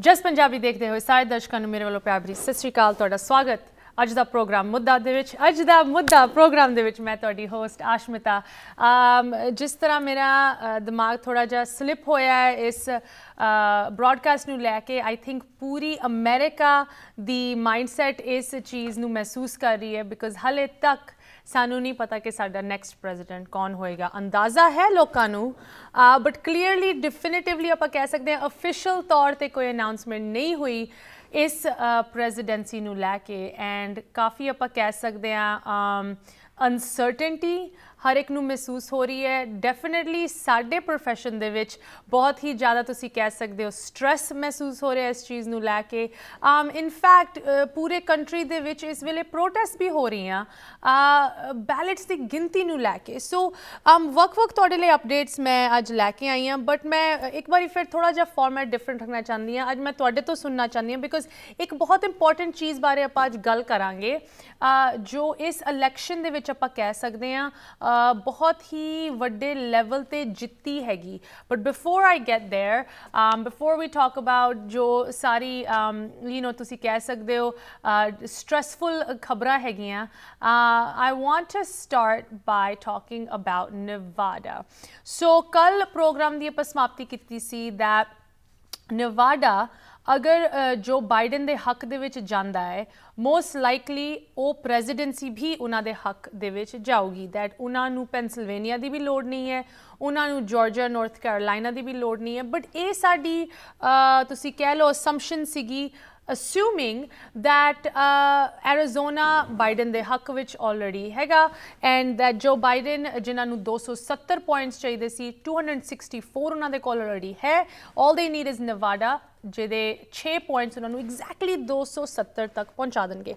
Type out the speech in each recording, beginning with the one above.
ਜਸ ਪੰਜਾਬੀ ਦੇਖਦੇ ਹੋਏ ਸਾਰੇ ਦਰਸ਼ਕਾਂ ਨੂੰ ਮੇਰੇ ਵੱਲੋਂ ਪਿਆਰ ਭਰੀ ਸਤਿ ਸ਼੍ਰੀ ਅਕਾਲ ਤੁਹਾਡਾ ਸਵਾਗਤ ਅੱਜ ਦਾ ਪ੍ਰੋਗਰਾਮ ਮੁੱਦਾ ਦੇ ਵਿੱਚ ਅੱਜ ਦਾ ਮੁੱਦਾ ਪ੍ਰੋਗਰਾਮ ਦੇ ਵਿੱਚ ਮੈਂ ਤੁਹਾਡੀ ਹੋਸਟ ਆਸ਼ਮਿਤਾ ਜਿਸ ਤਰ੍ਹਾਂ ਮੇਰਾ ਦਿਮਾਗ ਥੋੜਾ ਜਿਹਾ ਸਲਿਪ ਹੋਇਆ ਹੈ ਇਸ ਬ੍ਰਾਡਕਾਸਟ ਨੂੰ ਲੈ ਕੇ ਆਈ ਥਿੰਕ ਪੂਰੀ ਅਮਰੀਕਾ ਦੀ ਮਾਈਂਡਸੈਟ ਇਸ ਚੀਜ਼ ਨੂੰ ਮਹਿਸੂਸ ਕਰ ਰਹੀ ਹੈ ਬਿਕਾਜ਼ ਹਲੇ ਤੱਕ ਸਾਨੂੰ ਨਹੀਂ ਪਤਾ ਕਿ ਸਾਡਾ ਨੈਕਸਟ ਪ੍ਰੈਜ਼ੀਡੈਂਟ ਕੌਣ ਹੋਏਗਾ ਅੰਦਾਜ਼ਾ ਹੈ ਲੋਕਾਂ ਨੂੰ ਬਟ ਕਲੀਅਰਲੀ ਡਿਫੀਨਿਟਿਵਲੀ ਆਪਾਂ ਕਹਿ ਸਕਦੇ ਹਾਂ ਅਫੀਸ਼ੀਅਲ ਤੌਰ ਤੇ ਕੋਈ ਅਨਾਉਂਸਮੈਂਟ ਨਹੀਂ ਹੋਈ ਇਸ ਪ੍ਰੈਜ਼ੀਡੈਂਸੀ ਨੂੰ ਲੈ ਕੇ ਐਂਡ ਕਾਫੀ ਆਪਾਂ ਕਹਿ ਸਕਦੇ ਹਾਂ ਅਨਸਰਟਨਟੀ ਹਰ ਇੱਕ ਨੂੰ ਮਹਿਸੂਸ ਹੋ ਰਹੀ ਹੈ ਡੈਫੀਨਿਟਲੀ ਸਾਡੇ profession ਦੇ ਵਿੱਚ ਬਹੁਤ ਹੀ ਜ਼ਿਆਦਾ ਤੁਸੀਂ ਕਹਿ ਸਕਦੇ ਹੋ ਸਟ्रेस ਮਹਿਸੂਸ ਹੋ ਰਿਹਾ ਇਸ ਚੀਜ਼ ਨੂੰ ਲੈ ਕੇ um ਇਨ ਫੈਕਟ ਪੂਰੇ ਕੰਟਰੀ ਦੇ ਵਿੱਚ ਇਸ ਵੇਲੇ ਪ੍ਰੋਟੈਸਟ ਵੀ ਹੋ ਰਹੀਆਂ ਆ ਬੈਲਟਸ ਦੀ ਗਿਣਤੀ ਨੂੰ ਲੈ ਕੇ ਸੋ um ਵਕ ਵਕ ਤੁਹਾਡੇ ਲਈ ਅਪਡੇਟਸ ਮੈਂ ਅੱਜ ਲੈ ਕੇ ਆਈ ਹਾਂ ਬਟ ਮੈਂ ਇੱਕ ਵਾਰੀ ਫਿਰ ਥੋੜਾ ਜਿਹਾ ਫਾਰਮੈਟ ਡਿਫਰੈਂਟ ਰੱਖਣਾ ਚਾਹੁੰਦੀ ਹਾਂ ਅੱਜ ਮੈਂ ਤੁਹਾਡੇ ਤੋਂ ਸੁਣਨਾ ਚਾਹੁੰਦੀ ਹਾਂ ਬਿਕੋਜ਼ ਇੱਕ ਬਹੁਤ ਇੰਪੋਰਟੈਂਟ ਚੀਜ਼ ਬਾਰੇ ਆਪਾਂ ਅੱਜ ਗੱਲ ਕਰਾਂਗੇ ਆ ਜੋ ਇਸ ਇਲੈਕਸ਼ਨ ਦੇ ਵਿੱਚ ਆਪਾਂ ਕਹਿ ਸਕਦੇ ਆ ਬਹੁਤ ਹੀ ਵੱਡੇ ਲੈਵਲ ਤੇ ਜਿੱਤੀ ਹੈਗੀ but before I get there um before we talk about ਜੋ ਸਾਰੀ ਯੂ um, نو ਤੁਸੀਂ ਕਹਿ ਸਕਦੇ ਹੋ ਸਟ੍ਰੈਸਫੁਲ ਖਬਰਾਂ ਹੈਗੀਆਂ I want to start by talking about Nevada so ਕੱਲ ਪ੍ਰੋਗਰਾਮ ਦੀ ਅਪਸਮਾਪਤੀ ਕੀਤੀ ਸੀ ਦੈਟ ਨਿਵਾਡਾ ਅਗਰ ਜੋ ਬਾਈਡਨ ਦੇ ਹੱਕ ਦੇ ਵਿੱਚ ਜਾਂਦਾ ਹੈ ਮੋਸਟ ਲਾਈਕਲੀ ਉਹ ਪ੍ਰੈਜ਼ੀਡੈਂਸੀ ਵੀ ਉਹਨਾਂ ਦੇ ਹੱਕ ਦੇ ਵਿੱਚ ਜਾਊਗੀ ਥੈਟ ਉਹਨਾਂ ਨੂੰ ਪੈਂਸਿਲਵੇਨੀਆ ਦੀ ਵੀ ਲੋੜ ਨਹੀਂ ਹੈ ਉਹਨਾਂ ਨੂੰ ਜਾਰਜੀਆ ਨਾਰਥ ਕੈਰੋਲਾਈਨਾ ਦੀ ਵੀ ਲੋੜ ਨਹੀਂ ਹੈ ਬਟ ਇਹ ਸਾਡੀ ਤੁਸੀਂ ਕਹਿ ਲਓ ਅਸੰਪਸ਼ਨ ਸੀਗੀ assuming ਥੈਟ ਅਰੀਜ਼ੋਨਾ ਬਾਈਡਨ ਦੇ ਹੱਕ ਵਿੱਚ ਆਲਰੇਡੀ ਹੈਗਾ ਐਂਡ ਥੈਟ ਜੋ ਬਾਈਡਨ ਜਿਨ੍ਹਾਂ ਨੂੰ 270 ਪੁਆਇੰਟਸ ਚਾਹੀਦੇ ਸੀ 264 ਉਹਨਾਂ ਦੇ ਕੋਲ ਆਲਰੇਡੀ ਹੈ all ਦੇ ਨੀਡ ਇਜ਼ ਨਵਾਡਾ ਜਿਹਦੇ 6 ਪੁਆਇੰਟਸ ਉਹਨਾਂ ਨੂੰ ਐਗਜ਼ੈਕਟਲੀ 270 ਤੱਕ ਪਹੁੰਚਾ ਦੇਣਗੇ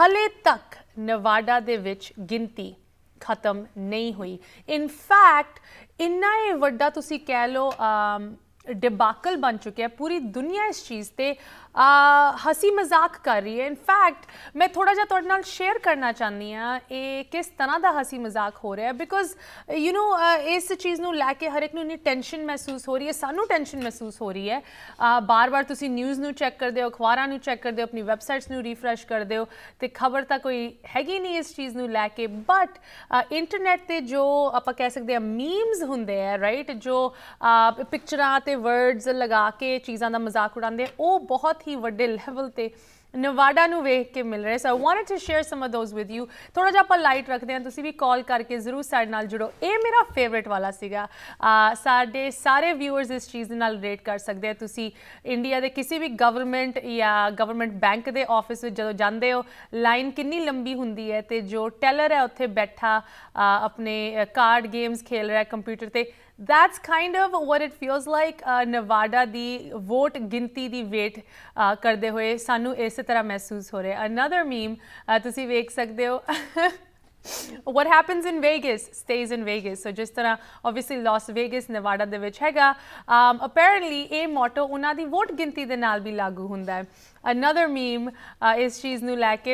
ਹਲੇ ਤੱਕ ਨਵਾਡਾ ਦੇ ਵਿੱਚ ਗਿਣਤੀ ਖਤਮ ਨਹੀਂ ਹੋਈ ਇਨ ਫੈਕਟ ਇੰਨਾ ਇਹ ਵੱਡਾ ਤੁਸੀਂ ਕਹਿ ਲਓ ਡਿਬਾਕਲ ਬਣ ਚੁੱਕਿਆ ਪੂਰੀ ਦੁਨੀਆ ਇਸ ਚੀਜ਼ ਤੇ ਹਸੀ ਮਜ਼ਾਕ ਕਰ ਰਹੀ ਹੈ ਇਨਫੈਕਟ ਮੈਂ ਥੋੜਾ ਜਿਹਾ ਤੁਹਾਡੇ ਨਾਲ ਸ਼ੇਅਰ ਕਰਨਾ ਚਾਹੁੰਦੀ ਆ ਇਹ ਕਿਸ ਤਰ੍ਹਾਂ ਦਾ ਹਸੀ ਮਜ਼ਾਕ ਹੋ ਰਿਹਾ ਹੈ ਬਿਕੋਜ਼ ਯੂ نو ਇਸ ਚੀਜ਼ ਨੂੰ ਲੈ ਕੇ ਹਰ ਇੱਕ ਨੂੰ ਇਨੀ ਟੈਨਸ਼ਨ ਮਹਿਸੂਸ ਹੋ ਰਹੀ ਹੈ ਸਾਨੂੰ ਟੈਨਸ਼ਨ ਮਹਿਸੂਸ ਹੋ ਰਹੀ ਹੈ ਬਾਰ-ਬਾਰ ਤੁਸੀਂ ਨਿਊਜ਼ ਨੂੰ ਚੈੱਕ ਕਰਦੇ ਹੋ ਅਖਬਾਰਾਂ ਨੂੰ ਚੈੱਕ ਕਰਦੇ ਹੋ ਆਪਣੀ ਵੈਬਸਾਈਟਸ ਨੂੰ ਰੀਫਰੈਸ਼ ਕਰਦੇ ਹੋ ਤੇ ਖਬਰ ਤਾਂ ਕੋਈ ਹੈਗੀ ਨਹੀਂ ਇਸ ਚੀਜ਼ ਨੂੰ ਲੈ ਕੇ ਬਟ ਇੰਟਰਨੈਟ ਤੇ ਜੋ ਆਪਾਂ ਕਹਿ ਸਕਦੇ ਆ ਮੀਮਸ ਹੁੰਦੇ ਆ ਰਾਈਟ ਜੋ ਪਿਕਚਰਾਂ ਤੇ ਤੇ ਵਰਡਸ ਲਗਾ ਕੇ ਚੀਜ਼ਾਂ ਦਾ ਮਜ਼ਾਕ ਉਡਾਉਂਦੇ ਉਹ ਬਹੁਤ ਹੀ ਵੱਡੇ ਲੈਵਲ ਤੇ ਨਵਾਡਾ ਨੂੰ ਵੇਖ ਕੇ ਮਿਲ ਰਿਹਾ so I wanted to share some of those with you ਥੋੜਾ ਜਿਹਾ ਆਪਾਂ ਲਾਈਟ ਰੱਖਦੇ ਹਾਂ ਤੁਸੀਂ ਵੀ ਕਾਲ ਕਰਕੇ ਜ਼ਰੂਰ ਸਾਡੇ ਨਾਲ ਜੁੜੋ ਇਹ ਮੇਰਾ ਫੇਵਰਿਟ ਵਾਲਾ ਸੀਗਾ ਸਾਡੇ ਸਾਰੇ ਵਿਊਅਰਸ ਇਸ ਚੀਜ਼ ਨਾਲ ਰੇਟ ਕਰ ਸਕਦੇ ਆ ਤੁਸੀਂ ਇੰਡੀਆ ਦੇ ਕਿਸੇ ਵੀ ਗਵਰਨਮੈਂਟ ਜਾਂ ਗਵਰਨਮੈਂਟ ਬੈਂਕ ਦੇ ਆਫਿਸ ਵਿੱਚ ਜਦੋਂ ਜਾਂਦੇ ਹੋ ਲਾਈਨ ਕਿੰਨੀ ਲੰਬੀ ਹੁੰਦੀ ਹੈ ਤੇ ਜੋ ਟੈਲਰ ਹੈ ਉੱਥੇ ਬੈਠਾ ਆਪਣੇ ਕਾਰਡ ਗੇਮਸ ਖੇਲ ਰਿਹਾ ਕੰਪਿਊਟਰ ਤੇ that's kind of what it feels like uh, Nevada the vote ginti the wait uh, karde hoye sanu is tarah mehsoos ho rahe another meme uh, tusi vekh sakde ho what happens in Vegas stays in Vegas. So, just tarah, obviously, Las Vegas, Nevada, de vich hega. Um, apparently, a motto unadi vote ginti de nal bhi lagu hunda hai. Another meme uh, is she's new lake.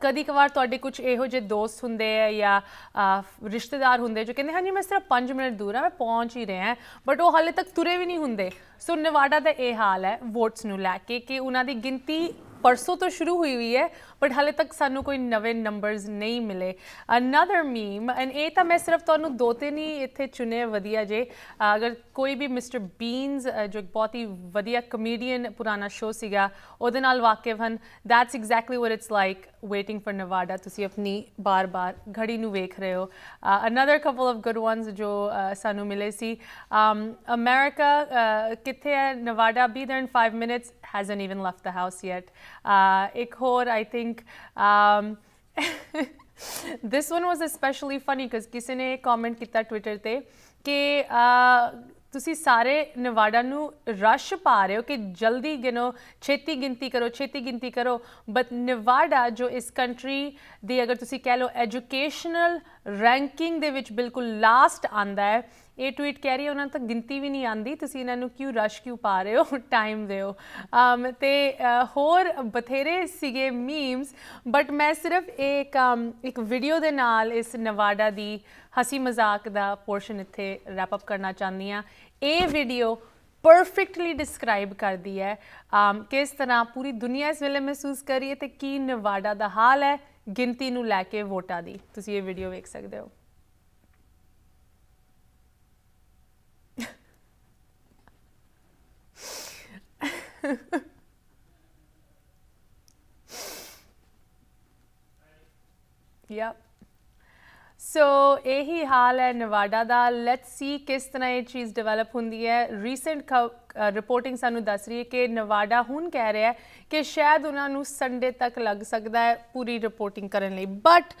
ਕਦੀ ਕਵਾਰ ਤੁਹਾਡੇ ਕੁਝ ਇਹੋ ਜਿਹੇ ਦੋਸਤ ਹੁੰਦੇ ਆ ਜਾਂ ਰਿਸ਼ਤੇਦਾਰ ਹੁੰਦੇ ਜੋ ਕਹਿੰਦੇ ਹਾਂਜੀ ਮੈਂ ਸਿਰਫ 5 ਮਿੰਟ ਦੂਰ ਆ ਮੈਂ ਪਹੁੰਚ ਹੀ ਰਿਹਾ ਬਟ ਉਹ ਹਾਲੇ ਤੱਕ ਤੁਰੇ ਵੀ ਨਹੀਂ ਹੁੰਦੇ ਸੋ ਨਿਵਾੜਾ ਦਾ ਇਹ ਹਾਲ ਹੈ ਵੋਟਸ ਨੂੰ ਲੈ ਕੇ ਕਿ ਉਹਨਾਂ ਦੀ ਗਿਣਤੀ ਪਰਸੋਂ ਤੋਂ ਸ਼ੁਰੂ ਹੋਈ ਹੋਈ ਹੈ ਬਟ ਹਾਲੇ ਤੱਕ ਸਾਨੂੰ ਕੋਈ ਨਵੇਂ ਨੰਬਰਸ ਨਹੀਂ ਮਿਲੇ ਅਨਦਰ ਮੀਮ ਐਂਡ ਇਹ ਤਾਂ ਮੈਂ ਸਿਰਫ ਤੁਹਾਨੂੰ ਦੋ ਤਿੰਨ ਹੀ ਇੱਥੇ ਚੁਣੇ ਵਧੀਆ ਜੇ ਅਗਰ ਕੋਈ ਵੀ ਮਿਸਟਰ ਬੀਨਸ ਜੋ ਇੱਕ ਬਹੁਤ ਹੀ ਵਧੀਆ ਕਮੇਡੀਅਨ ਪੁਰਾਣਾ ਸ਼ੋਅ ਸੀਗਾ ਉਹਦੇ ਨਾਲ ਵਾਕਿਫ ਹਨ that's exactly what it's like waiting for Nevada ਤੁਸੀਂ ਆਪਣੀ ਬਾਰ-ਬਾਰ ਘੜੀ ਨੂੰ ਵੇਖ ਰਹੇ ਹੋ another couple of good ones ਜੋ ਸਾਨੂੰ ਮਿਲੇ ਸੀ ਅਮਰੀਕਾ ਕਿੱਥੇ ਹੈ Nevada be there 5 minutes hasn't even left the house yet ਇੱਕ ਹੋਰ I think um this one was specially funny because ਕਿਸੇ ਨੇ ਕਮੈਂਟ ਕੀਤਾ ਟਵਿੱਟਰ ਤੇ ਕਿ ਤੁਸੀਂ ਸਾਰੇ ਨਿਵਾੜਾ ਨੂੰ ਰਸ਼ ਪਾ ਰਹੇ ਹੋ ਕਿ ਜਲਦੀ ਗਿਨੋ ਛੇਤੀ ਗਿਣਤੀ ਕਰੋ ਛੇਤੀ ਗਿਣਤੀ ਕਰੋ ਬਟ ਨਿਵਾੜਾ ਜੋ ਇਸ ਕੰਟਰੀ ਦੀ ਅਗਰ ਤੁਸੀਂ ਕਹਿ ਲਓ ਐਜੂਕੇਸ਼ਨਲ ਰੈਂਕਿੰਗ ਦੇ ਵਿੱਚ ਬਿਲਕੁਲ ਲਾਸਟ ਆਂਦਾ ਹੈ ਇਹ ਟਵੀਟ ਕਹਿ ਰਹੀ ਹੈ ਉਹਨਾਂ ਤੱਕ ਗਿਣਤੀ ਵੀ ਨਹੀਂ ਆਂਦੀ ਤੁਸੀਂ ਇਹਨਾਂ ਨੂੰ ਕਿਉਂ ਰਸ਼ ਕਿਉਂ ਪਾ ਰਹੇ ਹੋ ਟਾਈਮ ਦਿਓ um, ਤੇ ਹੋਰ ਬਥੇਰੇ ਸੀਗੇ ਮੀਮਸ ਬਟ ਮੈਂ ਸਿਰਫ ਇੱਕ ਇੱਕ ਵੀਡੀਓ ਦੇ ਨਾਲ ਇਸ ਨਵਾਡਾ ਦੀ ਹਸੀ ਮਜ਼ਾਕ ਦਾ ਪੋਰਸ਼ਨ ਇੱਥੇ ਰੈਪ ਅਪ ਕਰਨਾ ਚਾਹੁੰਦੀ ਆ ਇਹ ਵੀਡੀਓ ਪਰਫੈਕਟਲੀ ਡਿਸਕ੍ਰਾਈਬ ਕਰਦੀ ਹੈ ਅਮ ਕਿਸ ਤਰ੍ਹਾਂ ਪੂਰੀ ਦੁਨੀਆ ਇਸ ਵੇਲੇ ਮਹਿਸੂਸ ਕਰ ਰਹੀ ਹੈ ਤੇ ਕੀ ਨਵਾਡਾ ਦਾ ਹਾਲ ਹੈ ਗਿਣਤੀ ਨੂੰ ਲੈ ਕੇ ਵੋਟਾਂ ਦੀ ਤੁਸੀਂ ਇਹ ਵੀਡੀਓ ਵੇਖ ਸਕਦੇ ਹੋ ਯਾ ਸੋ ਇਹੀ ਹਾਲ ਹੈ ਨਵਾਡਾ ਦਾ ਲੈਟਸ ਸੀ ਕਿਸ ਤਰ੍ਹਾਂ ਇਹ ਚੀਜ਼ ਡਿਵੈਲਪ ਹੁੰਦੀ ਹੈ ਰੀਸੈਂਟ ਰਿਪੋਰਟਿੰਗ ਸਾਨੂੰ ਦੱਸ ਰਹੀ ਹੈ ਕਿ ਨਵਾਡਾ ਹੁਣ ਕਹਿ ਰਿਹਾ ਹੈ ਕਿ ਸ਼ਾਇਦ ਉਹਨਾਂ ਨੂੰ ਸੰਡੇ ਤੱਕ ਲੱਗ ਸਕਦਾ ਹੈ ਪੂਰੀ ਰਿਪੋਰਟਿੰਗ ਕਰਨ ਲਈ but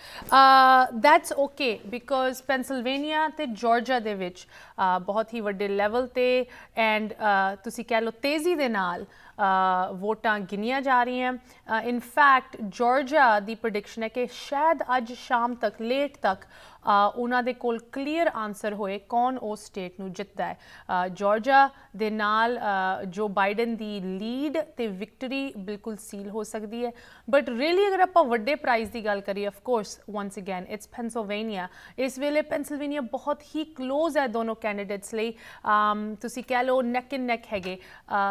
that's okay because Pennsylvania ਤੇ ਜਾਰਜੀਆ ਦੇ ਵਿੱਚ ਬਹੁਤ ਹੀ ਵੱਡੇ ਲੈਵਲ ਤੇ ਐਂਡ ਤੁਸੀਂ ਕਹਿ ਲਓ ਤੇਜ਼ੀ ਦੇ ਨਾਲ ਵੋਟਾਂ ਗਿਣੀਆਂ ਜਾ ਰਹੀਆਂ ਇਨ ਫੈਕਟ ਜਾਰਜੀਆ ਦੀ ਪ੍ਰੈਡਿਕਸ਼ਨ ਹੈ ਕਿ ਸ਼ਾਇਦ ਅੱਜ ਸ਼ਾਮ ਤੱਕ ਲੇਟ ਤੱਕ ਉਹਨਾਂ ਦੇ ਕੋਲ ਕਲੀਅਰ ਆਨਸਰ ਹੋਏ ਕੌਣ ਉਹ ਸਟੇਟ ਨੂੰ ਜਿੱਤਦਾ ਹੈ ਜਾਰਜੀਆ ਦੇ ਨਾਲ ਜੋ ਬਾਈਡਨ ਦੀ ਲੀਡ ਤੇ ਵਿਕਟਰੀ ਬਿਲਕੁਲ ਸੀਲ ਹੋ ਸਕਦੀ ਹੈ ਬਟ ਰੀਲੀ ਅਗਰ ਆਪਾਂ ਵੱਡੇ ਪ੍ਰਾਈਜ਼ ਦੀ ਗੱਲ ਕਰੀਏ of course once again it's Pennsylvania ਇਸ ਵੇਲੇ ਪੈਂਸਿਲਵੇਨੀਆ ਬਹੁਤ ਹੀ ক্লোਜ਼ ਹੈ ਦੋਨੋਂ ਕੈਂਡੀਡੇਟਸ ਲਈ ਤੁਸੀਂ ਕਹਿ ਲਓ ਨੈਕ ਇਨ ਨੈਕ ਹੈਗੇ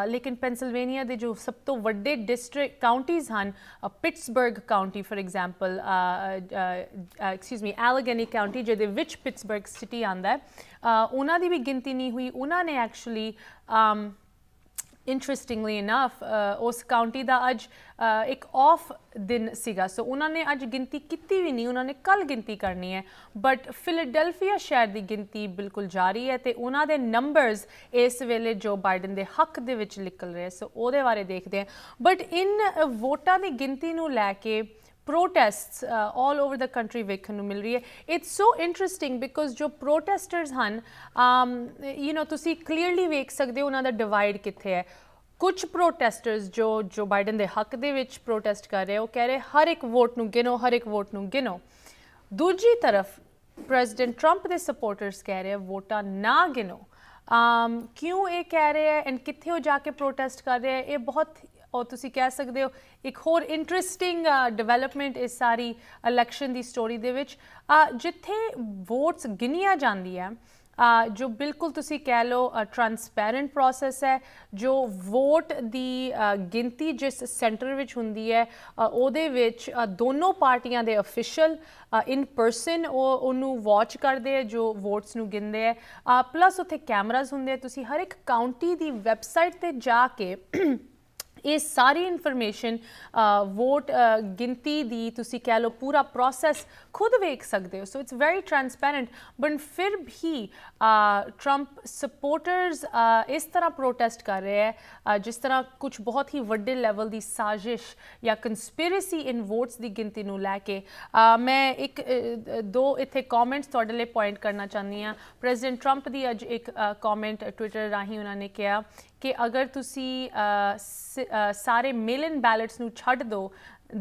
ਲੇਕਿਨ ਪੈਂਸਿਲਵੇਨੀਆ ਦੁਨੀਆ ਦੇ ਜੋ ਸਭ ਤੋਂ ਵੱਡੇ ਡਿਸਟ੍ਰਿਕਟ ਕਾਉਂਟੀਜ਼ ਹਨ Pittsburgh county for example excuse me Allegheny county ਜਿਹਦੇ ਵਿੱਚ ਪਿਟਸਬਰਗ ਸਿਟੀ ਆਂਦਾ ਹੈ ਉਹਨਾਂ ਦੀ ਵੀ ਗਿਣਤੀ ਨਹੀਂ ਹੋਈ ਉਹਨਾਂ ਨੇ ਐਕਚੁਅਲੀ ਇੰਟਰਸਟਿੰਗਲੀ ਇਨਫ uh, ਉਸ ਕਾਉਂਟੀ ਦਾ ਅੱਜ uh, ਇੱਕ ਆਫ ਦਿਨ ਸੀਗਾ ਸੋ ਉਹਨਾਂ ਨੇ ਅੱਜ ਗਿਣਤੀ ਕੀਤੀ ਵੀ ਨਹੀਂ ਉਹਨਾਂ ਨੇ ਕੱਲ ਗਿਣਤੀ ਕਰਨੀ ਹੈ ਬਟ ਫਿਲਡੈਲਫੀਆ ਸ਼ਹਿਰ ਦੀ ਗਿਣਤੀ ਬਿਲਕੁਲ ਜਾਰੀ ਹੈ ਤੇ ਉਹਨਾਂ ਦੇ ਨੰਬਰਸ ਇਸ ਵੇਲੇ ਜੋ ਬਾਈਡਨ ਦੇ ਹੱਕ ਦੇ ਵਿੱਚ ਨਿਕਲ ਰਹੇ ਸੋ ਉਹਦੇ ਬਾਰੇ ਦੇਖਦੇ ਹਾਂ ਬਟ ਇਨ uh, ਵੋਟਾਂ ਦੀ ਗਿਣਤੀ ਨੂੰ ਲੈ ਕੇ ਪ੍ਰੋਟੈਸਟਸ 올 ਓਵਰ ਦਾ ਕੰਟਰੀ ਵੇਖਣ ਨੂੰ ਮਿਲ ਰਹੀ ਹੈ ਇਟਸ ਸੋ ਇੰਟਰਸਟਿੰਗ ਬਿਕੋਜ਼ ਜੋ ਪ੍ਰੋਟੈਸਟਰਸ ਹਨ ਯੂ um, نو ਤੁਸੀਂ ਕਲੀਅਰਲੀ ਵੇਖ ਸਕਦੇ ਹੋ ਉਹਨਾਂ ਦਾ ਡਿਵਾਈਡ ਕਿੱਥੇ ਹੈ ਕੁਝ ਪ੍ਰੋਟੈਸਟਰਸ ਜੋ ਜੋ ਬਾਈਡਨ ਦੇ ਹੱਕ ਦੇ ਵਿੱਚ ਪ੍ਰੋਟੈਸਟ ਕਰ ਰਹੇ ਉਹ ਕਹਿ ਰਹੇ ਹਰ ਇੱਕ ਵੋਟ ਨੂੰ ਗਿਨੋ ਹਰ ਇੱਕ ਵੋਟ ਨੂੰ ਗਿਨੋ ਦੂਜੀ ਤਰਫ ਪ੍ਰੈਜ਼ੀਡੈਂਟ ਟਰੰਪ ਦੇ ਸਪੋਰਟਰਸ ਕਹਿ ਰਹੇ ਵੋਟਾਂ ਨਾ ਗਿਨੋ um, ਕਿਉਂ ਇਹ ਕਹਿ ਰਹੇ ਐ ਐਂਡ ਕਿੱਥੇ ਉਹ ਜਾ ਕੇ ਪ੍ਰੋਟੈਸਟ ਕਰ ਰਹੇ ਐ ਇਹ ਬਹੁਤ ਔਰ ਤੁਸੀਂ ਕਹਿ ਸਕਦੇ ਹੋ ਇੱਕ ਹੋਰ ਇੰਟਰਸਟਿੰਗ ਡਿਵੈਲਪਮੈਂਟ ਇਸ ਸਾਰੀ ਇਲੈਕਸ਼ਨ ਦੀ ਸਟੋਰੀ ਦੇ ਵਿੱਚ ਜਿੱਥੇ ਵੋਟਸ ਗਿਣੀਆਂ ਜਾਂਦੀਆਂ ਜੋ ਬਿਲਕੁਲ ਤੁਸੀਂ ਕਹਿ ਲਓ ਟ੍ਰਾਂਸਪੈਰੈਂਟ ਪ੍ਰੋਸੈਸ ਹੈ ਜੋ ਵੋਟ ਦੀ ਗਿਣਤੀ ਜਿਸ ਸੈਂਟਰ ਵਿੱਚ ਹੁੰਦੀ ਹੈ ਉਹਦੇ ਵਿੱਚ ਦੋਨੋਂ ਪਾਰਟੀਆਂ ਦੇ ਅਫੀਸ਼ੀਅਲ ਇਨ ਪਰਸਨ ਉਹ ਉਹਨੂੰ ਵਾਚ ਕਰਦੇ ਆ ਜੋ ਵੋਟਸ ਨੂੰ ਗਿੰਦੇ ਆ ਪਲੱਸ ਉੱਥੇ ਕੈਮਰਾਸ ਹੁੰਦੇ ਆ ਤੁਸੀਂ ਹਰ ਇੱਕ ਕਾਉਂਟੀ ਦੀ ਵੈਬਸਾਈਟ ਤੇ ਜਾ ਕੇ ਇਹ ਸਾਰੀ ਇਨਫੋਰਮੇਸ਼ਨ ਵੋਟ ਗਿਣਤੀ ਦੀ ਤੁਸੀਂ ਕਹਿ ਲਓ ਪੂਰਾ ਪ੍ਰੋਸੈਸ ਖੁਦ ਵੇਖ ਸਕਦੇ ਹੋ so it's very transparent but ਫਿਰ ਵੀ ਟਰੰਪ ਸਪੋਰਟਰਸ ਇਸ ਤਰ੍ਹਾਂ ਪ੍ਰੋਟੈਸਟ ਕਰ ਰਹੇ ਹੈ ਜਿਸ ਤਰ੍ਹਾਂ ਕੁਝ ਬਹੁਤ ਹੀ ਵੱਡੇ ਲੈਵਲ ਦੀ ਸਾਜ਼ਿਸ਼ ਜਾਂ ਕਨਸਪੀਰੇਸੀ ਇਨ ਵੋਟਸ ਦੀ ਗਿਣਤੀ ਨੂੰ ਲੈ ਕੇ ਮੈਂ ਇੱਕ ਦੋ ਇੱਥੇ ਕਮੈਂਟਸ ਤੁਹਾਡੇ ਲਈ ਪੁਆਇੰਟ ਕਰਨਾ ਚਾਹੁੰਦੀ ਆ ਪ੍ਰੈਜ਼ੀਡੈਂਟ ਟਰੰਪ ਦੀ ਅੱਜ ਇੱਕ ਕਮੈਂਟ ਟਵਿੱਟਰ ਰਾਹੀਂ ਉਹਨਾਂ ਨੇ ਕਿਹਾ ਕਿ ਅਗਰ ਤੁਸੀਂ ਸਾਰੇ ਮੇਲ ਬੈਲਟਸ ਨੂੰ ਛੱਡ ਦੋ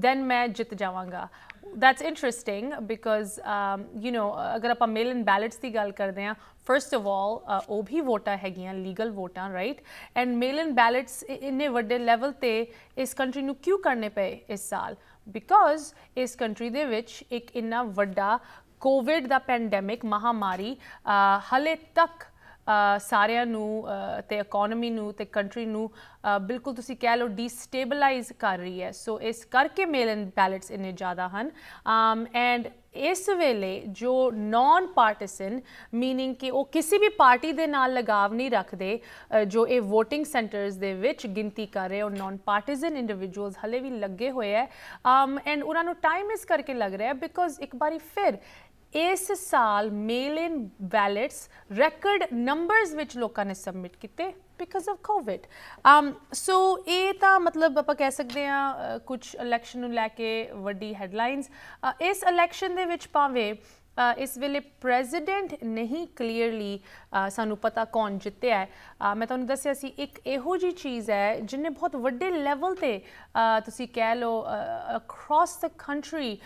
ਦੈਨ ਮੈਂ ਜਿੱਤ ਜਾਵਾਂਗਾ that's interesting because you you ਅਗਰ ਆਪਾਂ ਮੇਲ ਬੈਲਟਸ ਦੀ ਗੱਲ ਕਰਦੇ ਹਾਂ ਫਰਸਟ ਆਫ ਆਲ ਉਹ ਵੀ ਵੋਟਾਂ ਹੈਗੀਆਂ ਲੀਗਲ ਵੋਟਾਂ ਰਾਈਟ ਐਂਡ ਮੇਲ ਬੈਲਟਸ ਇੰਨੇ ਵੱਡੇ ਲੈਵਲ ਤੇ ਇਸ ਕੰਟਰੀ ਨੂੰ ਕਿਉਂ ਕਰਨੇ ਪਏ ਇਸ ਸਾਲ ਬਿਕਾਜ਼ ਇਸ ਕੰਟਰੀ ਦੇ ਵਿੱਚ ਇੱਕ ਇੰਨਾ ਵੱਡਾ ਕੋਵਿਡ ਦਾ ਪੈਂਡੈਮਿਕ ਮਹਾਮਾਰੀ ਹਲੇ ਤੱਕ ਸਾਰਿਆਂ ਨੂੰ ਤੇ ਇਕਨੋਮੀ ਨੂੰ ਤੇ ਕੰਟਰੀ ਨੂੰ ਬਿਲਕੁਲ ਤੁਸੀਂ ਕਹਿ ਲਓ ਡੀਸਟੇਬਲਾਈਜ਼ ਕਰ ਰਹੀ ਹੈ ਸੋ ਇਸ ਕਰਕੇ ਮੇਲ ਐਂਡ ਬੈਲਟਸ ਇੰਨੇ ਜ਼ਿਆਦਾ ਹਨ ਐਂਡ um, ਇਸ ਵੇਲੇ ਜੋ ਨਾਨ ਪਾਰਟੀਸਨ मीनिंग ਕਿ ਉਹ ਕਿਸੇ ਵੀ ਪਾਰਟੀ ਦੇ ਨਾਲ ਲਗਾਵ ਨਹੀਂ ਰੱਖਦੇ ਜੋ ਇਹ VOTING ਸੈਂਟਰਸ ਦੇ ਵਿੱਚ ਗਿਣਤੀ ਕਰ ਰਹੇ ਉਹ ਨਾਨ ਪਾਰਟੀਸਨ ਇੰਡੀਵਿਜੂਅਲਸ ਹਲੇ ਵੀ ਲੱਗੇ ਹੋਏ ਐ ਐਂਡ um, ਉਹਨਾਂ ਨੂੰ ਟਾਈਮ ਇਸ ਕਰਕੇ ਲੱਗ ਰਿਹਾ ਬਿਕੋਜ਼ ਇੱਕ ਵਾਰੀ ਫਿਰ ਇਸ ਸਾਲ ਮੇਲ ਇਨ ਵੈਲਿਡਸ ਰੈਕੋਰਡ ਨੰਬਰਸ ਵਿੱਚ ਲੋਕਾਂ ਨੇ ਸਬਮਿਟ ਕੀਤੇ because of Covid um so ਇਹ ਤਾਂ ਮਤਲਬ ਆਪਾਂ ਕਹਿ ਸਕਦੇ ਆ ਕੁਝ ਇਲੈਕਸ਼ਨ ਨੂੰ ਲੈ ਕੇ ਵੱਡੀ ਹੈਡਲਾਈਨਸ ਇਸ ਇਲੈਕਸ਼ਨ ਦੇ ਵਿੱਚ ਭਾਵੇਂ ਇਸ ਵੇਲੇ ਪ੍ਰੈਜ਼ੀਡੈਂਟ ਨਹੀਂ ਕਲੀਅਰਲੀ ਸਾਨੂੰ ਪਤਾ ਕੌਣ ਜਿੱਤਿਆ ਹੈ ਮੈਂ ਤੁਹਾਨੂੰ ਦੱਸਿਆ ਸੀ ਇੱਕ ਇਹੋ ਜੀ ਚੀਜ਼ ਹੈ ਜਿਨੇ ਬਹੁਤ ਵੱਡੇ ਲੈਵਲ ਤੇ ਤੁਸੀਂ ਕਹਿ ਲਓ ਅਕ੍ਰੋਸ ਦ ਕੰਟਰੀ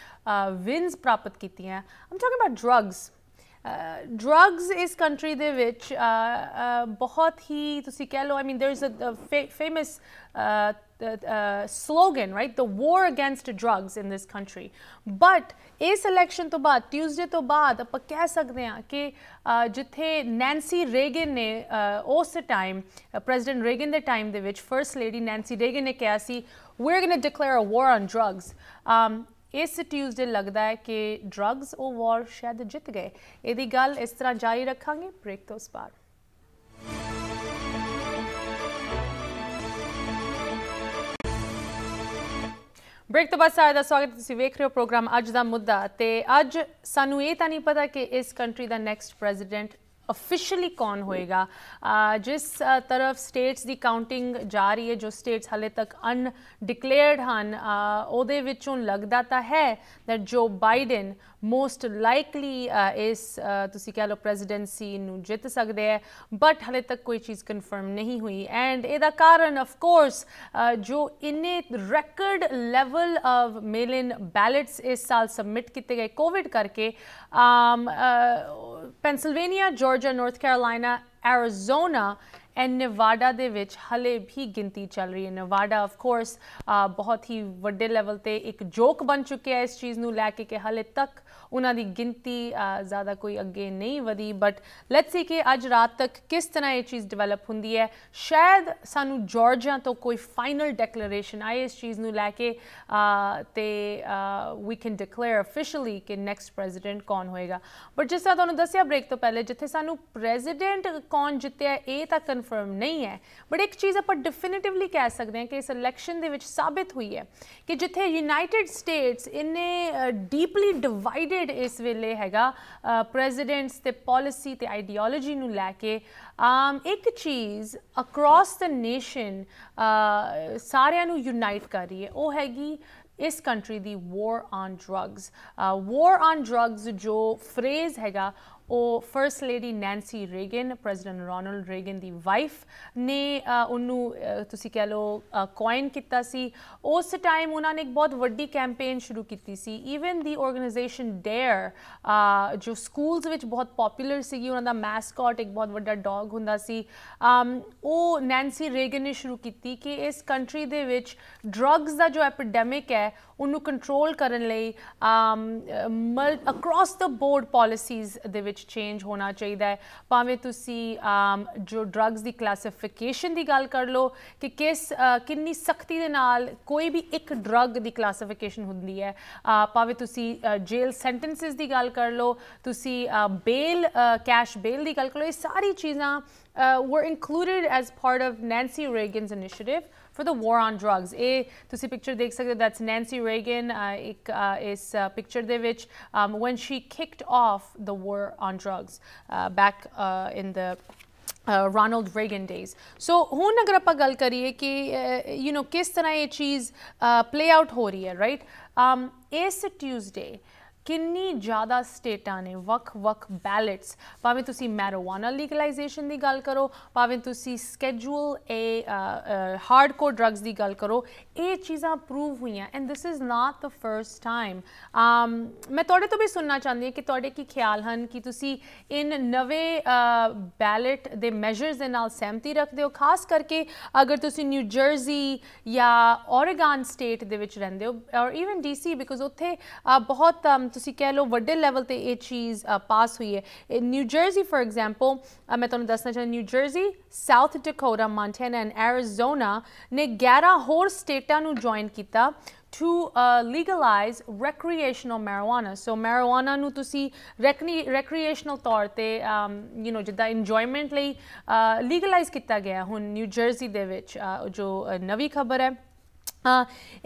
ਵਿਨਸ ਪ੍ਰਾਪਤ ਕੀਤੀਆਂ I'm talking about drugs drugs ਇਸ ਕੰਟਰੀ ਦੇ ਵਿੱਚ ਬਹੁਤ ਹੀ ਤੁਸੀਂ ਕਹਿ ਲਓ I mean there is a famous the uh, slogan, right? The war against drugs in this country. But ਇਸ ਇਲੈਕਸ਼ਨ ਤੋਂ ਬਾਅਦ ਟਿਊਜ਼ਡੇ ਤੋਂ ਬਾਅਦ ਆਪਾਂ ਕਹਿ ਸਕਦੇ ਹਾਂ ਕਿ ਜਿੱਥੇ ਨੈਂਸੀ ਰੇਗਨ ਨੇ ਉਸ ਟਾਈਮ ਪ੍ਰੈਜ਼ੀਡੈਂਟ ਰੇਗਨ ਦੇ ਟਾਈਮ ਦੇ ਵਿੱਚ ਫਰਸਟ ਲੇਡੀ ਨੈਂਸੀ ਰੇਗਨ ਨੇ ਕਿਹਾ ਸੀ we are going to declare a war on drugs ਇਸ ਟਿਊਜ਼ਡੇ ਲੱਗਦਾ ਹੈ ਕਿ ਡਰੱਗਸ ਉਹ ਵਾਰ ਸ਼ਾਇਦ ਜਿੱਤ ਗਏ ਇਹਦੀ ਗੱਲ ਇਸ ਤਰ੍ਹਾਂ ਜਾਰੀ ਰੱਖਾਂਗੇ ਬ੍ਰੇਕ ਤੋਂ ਬਾਅਦ ਬ੍ਰੇਕ ਤੋਂ ਬਾਅਦ ਸਾਰਿਆਂ ਦਾ ਸਵਾਗਤ ਹੈ ਤੁਸੀਂ ਵੇਖ ਰਹੇ ਹੋ ਪ੍ਰੋਗਰਾਮ ਅੱਜ ਦਾ ਮੁੱਦਾ ਤੇ ਅੱਜ ਸਾਨੂੰ ਇਹ ਤਾਂ ਨਹੀਂ ਪਤਾ ਕਿ ਇਸ ਕੰਟਰੀ ਦਾ ਨੈਕਸਟ ਪ੍ਰੈਜ਼ੀਡੈਂਟ ਅਫੀਸ਼ੀਅਲੀ ਕੌਣ ਹੋਏਗਾ ਜਿਸ ਤਰਫ ਸਟੇਟਸ ਦੀ ਕਾਊਂਟਿੰਗ ਜਾ ਰਹੀ ਹੈ ਜੋ ਸਟੇਟਸ ਹਲੇ ਤੱਕ ਅਨ ਡਿਕਲੇਅਰਡ ਹਨ ਉਹਦੇ ਵਿੱਚੋਂ ਲੱਗਦਾ ਤਾਂ ਹੈ ਦੈਟ ਜੋ ਬਾਈਡਨ ਮੋਸਟ ਲਾਈਕਲੀ ਇਸ ਤੁਸੀਂ ਕਹ ਲਓ ਪ੍ਰੈਜ਼ੀਡੈਂਸੀ ਨੂੰ ਜਿੱਤ ਸਕਦੇ ਹੈ ਬਟ ਹਲੇ ਤੱਕ ਕੋਈ ਚੀਜ਼ ਕਨਫਰਮ ਨਹੀਂ ਹੋਈ ਐਂਡ ਇਹਦਾ ਕਾਰਨ ਆਫ ਕੋਰਸ ਜੋ ਇਨੇ record level of mail in ballots ਇਸ ਸਾਲ ਸਬਮਿਟ ਕੀਤੇ ਗਏ ਕੋਵਿਡ ਕਰਕੇ Pennsylvania Georgia North Carolina Arizona and Nevada ਦੇ ਵਿੱਚ ਹਲੇ ਵੀ ਗਿਣਤੀ ਚੱਲ ਰਹੀ ਹੈ ਨਿਵਾਡਾ ਆਫ ਕੋਰਸ ਬਹੁਤ ਹੀ ਵੱਡੇ ਲੈਵਲ ਤੇ ਇੱਕ ਜੋਕ ਬਣ ਚੁੱਕਿਆ ਇਸ ਚੀਜ਼ ਨੂੰ ਲੈ ਕੇ ਕਿ ਹਲੇ ਤੱਕ ਉਹਨਾਂ ਦੀ ਗਿਣਤੀ ਜ਼ਿਆਦਾ ਕੋਈ ਅੱਗੇ ਨਹੀਂ ਵਧੀ ਬਟ ਲੈਟਸ ਸੀ ਕਿ ਅੱਜ ਰਾਤ ਤੱਕ ਕਿਸ ਤਰ੍ਹਾਂ ਇਹ ਚੀਜ਼ ਡਿਵੈਲਪ ਹੁੰਦੀ ਹੈ ਸ਼ਾਇਦ ਸਾਨੂੰ ਜਾਰਜੀਆ ਤੋਂ ਕੋਈ ਫਾਈਨਲ ਡਿਕਲੇਰੇਸ਼ਨ ਆਏ ਇਸ ਚੀਜ਼ ਨੂੰ ਲੈ ਕੇ ਤੇ ਵੀ ਕੈਨ ਡਿਕਲੇਅਰ ਅਫੀਸ਼ੀਅਲੀ ਕਿ ਨੈਕਸਟ ਪ੍ਰੈਜ਼ੀਡੈਂਟ ਕੌਣ ਹੋਏਗਾ ਬਟ ਜਿਸ ਤਰ੍ਹਾਂ ਤੁਹਾਨੂੰ ਦੱਸਿਆ ਬ੍ਰੇਕ ਤੋਂ ਪਹਿਲੇ ਜਿੱਥੇ ਸਾਨੂੰ ਪ੍ਰੈਜ਼ੀਡੈਂਟ ਕੌਣ ਜਿੱਤਿਆ ਇਹ ਤਾਂ ਕਨਫਰਮ ਨਹੀਂ ਹੈ ਬਟ ਇੱਕ ਚੀਜ਼ ਆਪਾਂ ਡਿਫੀਨਿਟਿਵਲੀ ਕਹਿ ਸਕਦੇ ਹਾਂ ਕਿ ਇਸ ਇਲੈਕਸ਼ਨ ਦੇ ਵਿੱਚ ਸਾਬਿਤ ਹੋਈ ਹੈ ਕਿ ਜਿੱਥੇ ਯੂਨਾਈਟਿਡ ਸਟੇਟਸ ਇਨੇ ਡੀਪਲੀ ਡਿਵਾਈਡਡ ਡਿਬੇਟ ਇਸ ਵੇਲੇ ਹੈਗਾ ਪ੍ਰੈਜ਼ੀਡੈਂਟਸ ਤੇ ਪਾਲਿਸੀ ਤੇ ਆਈਡੀਓਲੋਜੀ ਨੂੰ ਲੈ ਕੇ ਇੱਕ ਚੀਜ਼ ਅਕ੍ਰੋਸ ਦ ਨੇਸ਼ਨ ਸਾਰਿਆਂ ਨੂੰ ਯੂਨਾਈਟ ਕਰ ਰਹੀ ਹੈ ਉਹ ਹੈਗੀ ਇਸ ਕੰਟਰੀ ਦੀ war on drugs war on drugs ਜੋ ਫਰੇਜ਼ ਹੈਗਾ ਉਹ first lady Nancy Reagan president Ronald Reagan ਦੀ ਵਾਈਫ ਨੇ ਉਹਨੂੰ ਤੁਸੀਂ ਕਹਿ ਲਓ ਕੋਇਨ ਕੀਤਾ ਸੀ ਉਸ ਟਾਈਮ ਉਹਨਾਂ ਨੇ ਇੱਕ ਬਹੁਤ ਵੱਡੀ ਕੈਂਪੇਨ ਸ਼ੁਰੂ ਕੀਤੀ ਸੀ ਈਵਨ ਦੀ ਆਰਗੇਨਾਈਜੇਸ਼ਨ ਡੇਅਰ ਜੋ ਸਕੂਲਸ ਵਿੱਚ ਬਹੁਤ ਪਪੂਲਰ ਸੀਗੀ ਉਹਨਾਂ ਦਾ ਮੈਸਕਟ ਇੱਕ ਬਹੁਤ ਵੱਡਾ ਡੌਗ ਹੁੰਦਾ ਸੀ ਉਹ ਨੈਂਸੀ ਰੇਗਨ ਨੇ ਸ਼ੁਰੂ ਕੀਤੀ ਕਿ ਇਸ ਕੰਟਰੀ ਦੇ ਵਿੱਚ ਡਰੱਗਸ ਦਾ ਜੋ ਐਪੀਡੈਮਿਕ ਹੈ ਉਹਨੂੰ ਕੰਟਰੋਲ ਕਰਨ ਲਈ ਅਕ੍ਰੋਸ ਦ ਬੋਰਡ ਪਾਲਿਸੀਜ਼ ਦੇ ਵਿੱਚ ਚੇਂਜ ਹੋਣਾ ਚਾਹੀਦਾ ਹੈ ਭਾਵੇਂ ਤੁਸੀਂ ਜੋ ਡਰੱਗਸ ਦੀ ਕਲਾਸੀਫਿਕੇਸ਼ਨ ਦੀ ਗੱਲ ਕਰ ਲਓ ਕਿ ਕਿਸ ਕਿੰਨੀ ਸਖਤੀ ਦੇ ਨਾਲ ਕੋਈ ਵੀ ਇੱਕ ਡਰੱਗ ਦੀ ਕਲਾਸੀਫਿਕੇਸ਼ਨ ਹੁੰਦੀ ਹੈ ਭਾਵੇਂ ਤੁਸੀਂ ਜੇਲ ਸੈਂਟੈਂਸਸ ਦੀ ਗੱਲ ਕਰ ਲਓ ਤੁਸੀਂ ਬੇਲ ਕੈਸ਼ ਬੇਲ ਦੀ ਗੱਲ ਕਰ ਲਓ ਇਹ ਸਾਰੀ ਚੀਜ਼ਾਂ were included as part of Nancy Reagan's initiative for the war on drugs. A to see picture they said that's Nancy Reagan It uh, uh, is ik, uh, picture which um, when she kicked off the war on drugs back in the Ronald Reagan days. So, hoon agar gal kariye ki, you know, kis tarah ye play out ho right? Um, Tuesday, ਕਿੰਨੀ ਜ਼ਿਆਦਾ ਸਟੇਟਾਂ ਨੇ ਵੱਖ-ਵੱਖ ballots ਭਾਵੇਂ ਤੁਸੀਂ ਮੈਰੀjuana ਲੀਗਲਾਈਜੇਸ਼ਨ ਦੀ ਗੱਲ ਕਰੋ ਭਾਵੇਂ ਤੁਸੀਂ ਸਕੇਡਿਊਲ ਏ ਹਾਰਡਕੋਰ ਡਰੱਗਸ ਦੀ ਗੱਲ ਕਰੋ ਇਹ ਚੀਜ਼ਾਂ ਪ੍ਰੂਵ ਹੋਈਆਂ and this is not the first time ਮੈਂ ਤੁਹਾਡੇ ਤੋਂ ਵੀ ਸੁਣਨਾ ਚਾਹੁੰਦੀ ਹਾਂ ਕਿ ਤੁਹਾਡੇ ਕੀ ਖਿਆਲ ਹਨ ਕਿ ਤੁਸੀਂ ਇਨ ਨਵੇਂ ਬੈਲਟ ਦੇ ਮੈਜਰਸ ਦੇ ਨਾਲ ਸਹਿਮਤੀ ਰੱਖਦੇ ਹੋ ਖਾਸ ਕਰਕੇ ਅਗਰ ਤੁਸੀਂ ਨਿਊ ਜਰਸੀ ਜਾਂ ਓਰੇਗਨ ਸਟੇਟ ਦੇ ਵਿੱਚ ਰਹਿੰਦੇ ਹੋ ਔਰ ਇਵਨ ਡੀਸੀ ਬਿਕੋਜ਼ ਉੱਥੇ ਬਹੁਤ ਤੁਸੀਂ ਕਹਿ ਲਓ ਵੱਡੇ ਲੈਵਲ ਤੇ ਇਹ ਚੀਜ਼ ਪਾਸ ਹੋਈ ਹੈ ਨਿਊ ਜਰਸੀ ਫੋਰ ਐਗਜ਼ਾਮਪਲ ਮੈਂ ਤੁਹਾਨੂੰ ਦੱਸਣਾ ਚਾਹੁੰਦਾ New Jersey South Dakota Montana and Arizona ਨੇ 11 ਹੋਰ ਸਟੇਟਾਂ ਨੂੰ ਜੁਆਇਨ ਕੀਤਾ to uh, legalize recreational marijuana so marijuana ਨੂੰ ਤੁਸੀਂ recreational ਤੌਰ ਤੇ you know ਜਿੱਦਾਂ enjoyment ਲਈ legalize ਕੀਤਾ ਗਿਆ ਹੁਣ ਨਿਊ ਜਰਸੀ ਦੇ ਵਿੱਚ ਜੋ ਨਵੀਂ ਖਬਰ ਹੈ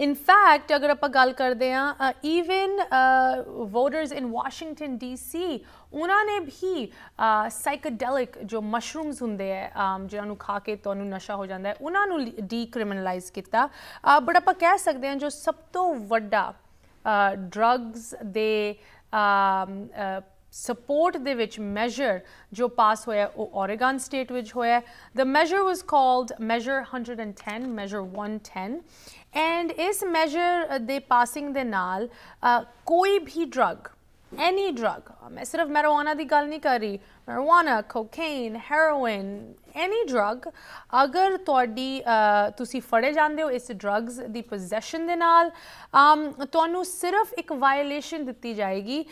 ਇਨ ਫੈਕਟ ਅਗਰ ਆਪਾਂ ਗੱਲ ਕਰਦੇ ਆ even voters in Washington DC ਉਹਨਾਂ ਨੇ ਵੀ ਸਾਈਕੋਡੈਲਿਕ ਜੋ ਮਸ਼ਰੂਮਸ ਹੁੰਦੇ ਆ ਜਿਹਨਾਂ ਨੂੰ ਖਾ ਕੇ ਤੁਹਾਨੂੰ ਨਸ਼ਾ ਹੋ ਜਾਂਦਾ ਹੈ ਉਹਨਾਂ ਨੂੰ ਡੀਕ੍ਰਿਮੀਨਲਾਈਜ਼ ਕੀਤਾ ਬਟ ਆਪਾਂ ਕਹਿ ਸਕਦੇ ਆ ਜੋ ਸਭ ਤੋਂ ਵੱਡਾ ਡਰੱਗਸ ਦੇ ਸਪੋਰਟ ਦੇ ਵਿੱਚ ਮੈਜਰ ਜੋ ਪਾਸ ਹੋਇਆ ਉਹ ਓਰੇਗਨ ਸਟੇਟ ਵਿੱਚ ਹੋਇਆ the measure was called measure 110 measure 110 and ਇਸ ਮੈਜਰ ਦੇ ਪਾਸਿੰਗ ਦੇ ਨਾਲ uh, ਕੋਈ ਵੀ ਡਰਗ ਐਨੀ ਡਰਗ ਮੈਂ ਸਿਰਫ ਮੈਰੋਵਾਨਾ ਦੀ ਗੱਲ ਨਹੀਂ ਕਰ ਰਹੀ marijuana cocaine heroin any drug ਅਗਰ ਤੁਹਾਡੀ ਤੁਸੀਂ ਫੜੇ ਜਾਂਦੇ ਹੋ ਇਸ ਡਰੱਗਸ ਦੀ ਪੋਜੈਸ਼ਨ ਦੇ ਨਾਲ um, ਤੁਹਾਨੂੰ ਸਿਰਫ ਇੱਕ ਵਾਇਲੇਸ਼ਨ ਦਿੱਤੀ ਜਾਏਗੀ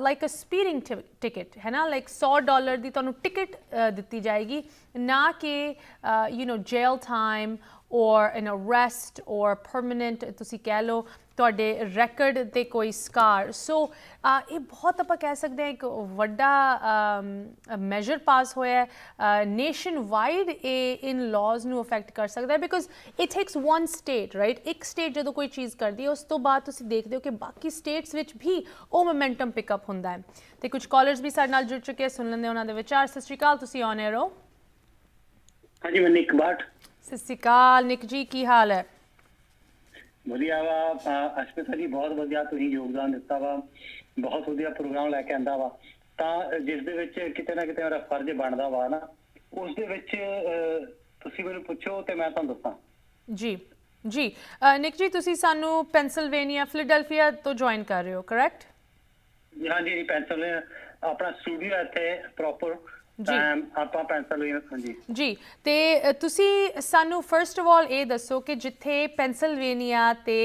ਲਾਈਕ ਅ ਸਪੀਡਿੰਗ ਟਿਕਟ ਹੈ ਨਾ ਲਾਈਕ 100 ਡਾਲਰ ਦੀ ਤੁਹਾਨੂੰ ਟਿਕਟ ਦਿੱਤੀ ਜਾਏਗੀ ਨਾ ਕਿ ਯੂ نو ਜੇਲ ਟਾਈਮ ਔਰ ਐਨ ਅਰੈਸਟ ਔਰ ਪਰਮਨੈਂਟ ਤੁਸੀਂ ਕਹਿ ਲਓ ਤੁਹਾਡੇ ਰੈਕੋਰਡ ਤੇ ਕੋਈ ਸਕਾਰ ਸੋ ਇਹ ਬਹੁਤ ਆਪਾਂ ਕਹਿ ਸਕਦੇ ਹਾਂ ਇੱਕ ਵੱਡਾ ਮੈਜਰ ਪਾਸ ਹੋਇਆ ਹੈ ਨੇਸ਼ਨ ਵਾਈਡ ਇਹ ਇਨ ਲਾਜ਼ ਨੂੰ ਅਫੈਕਟ ਕਰ ਸਕਦਾ ਹੈ because it takes one state right ਇੱਕ ਸਟੇਟ ਜਦੋਂ ਕੋਈ ਚੀਜ਼ ਕਰਦੀ ਹੈ ਉਸ ਤੋਂ ਬਾਅਦ ਤੁਸੀਂ ਦੇਖਦੇ ਹੋ ਕਿ ਬਾਕੀ ਸਟੇਟਸ ਵਿੱਚ ਵੀ ਉਹ ਮੋਮੈਂਟਮ ਪਿਕ ਅਪ ਹੁੰਦਾ ਹੈ ਤੇ ਕੁਝ ਕਾਲਰਸ ਵੀ ਸਾਡੇ ਨਾਲ ਜੁੜ ਚੁੱਕੇ ਸੁਣ ਲੈਂਦੇ ਉਹਨਾਂ ਦੇ ਵਿਚਾਰ ਸਤਿ ਸ਼੍ਰੀ ਅਕਾਲ ਤੁਸੀਂ ਔਨ 에ਅਰ ਹੋ ਹਾਂਜੀ ਮੈਂ ਇੱਕ ਬਾਟ ਸਤਿ ਸ਼੍ਰੀ ਅਕਾਲ ਨਿਕ ਜੀ ਕੀ ਹਾਲ ਹੈ ਵਧੀਆ ਵਾ ਅਸ਼ਪਿਤਾ ਜੀ ਬਹੁਤ ਵਧੀਆ ਤੁਸੀਂ ਯੋਗਦਾਨ ਦਿੱਤਾ ਵਾ ਬਹੁਤ ਵਧੀਆ ਪ੍ਰੋਗਰਾਮ ਲੈ ਕੇ ਆਂਦਾ ਵਾ ਤਾਂ ਜਿਸ ਦੇ ਵਿੱਚ ਕਿਤੇ ਨਾ ਕਿਤੇ ਮੇਰਾ ਫਰਜ਼ ਬਣਦਾ ਵਾ ਨਾ ਉਸ ਦੇ ਵਿੱਚ ਤੁਸੀਂ ਮੈਨੂੰ ਪੁੱਛੋ ਤੇ ਮੈਂ ਤੁਹਾਨੂੰ ਦੱਸਾਂ ਜੀ ਜੀ ਨਿਕ ਜੀ ਤੁਸੀਂ ਸਾਨੂੰ ਪੈਂਸਿਲਵੇਨੀਆ ਫਿਲਡਲਫੀਆ ਤੋਂ ਜੁਆਇਨ ਕਰ ਰਹੇ ਹੋ ਕਰੈਕਟ ਹਾਂ ਜੀ ਪੈਂਸਿਲਵੇਨੀਆ ਆਪਣਾ ਸਟੂਡੀਓ ਇੱਥੇ ਪ੍ਰੋਪਰ ਜੀ ਆਪਾਂ ਪੈਨਸਲਵੇਨੀਆ ਹਾਂਜੀ ਜੀ ਤੇ ਤੁਸੀਂ ਸਾਨੂੰ ਫਰਸਟ ਆਫ ਆਲ ਇਹ ਦੱਸੋ ਕਿ ਜਿੱਥੇ ਪੈਨਸਲਵੇਨੀਆ ਤੇ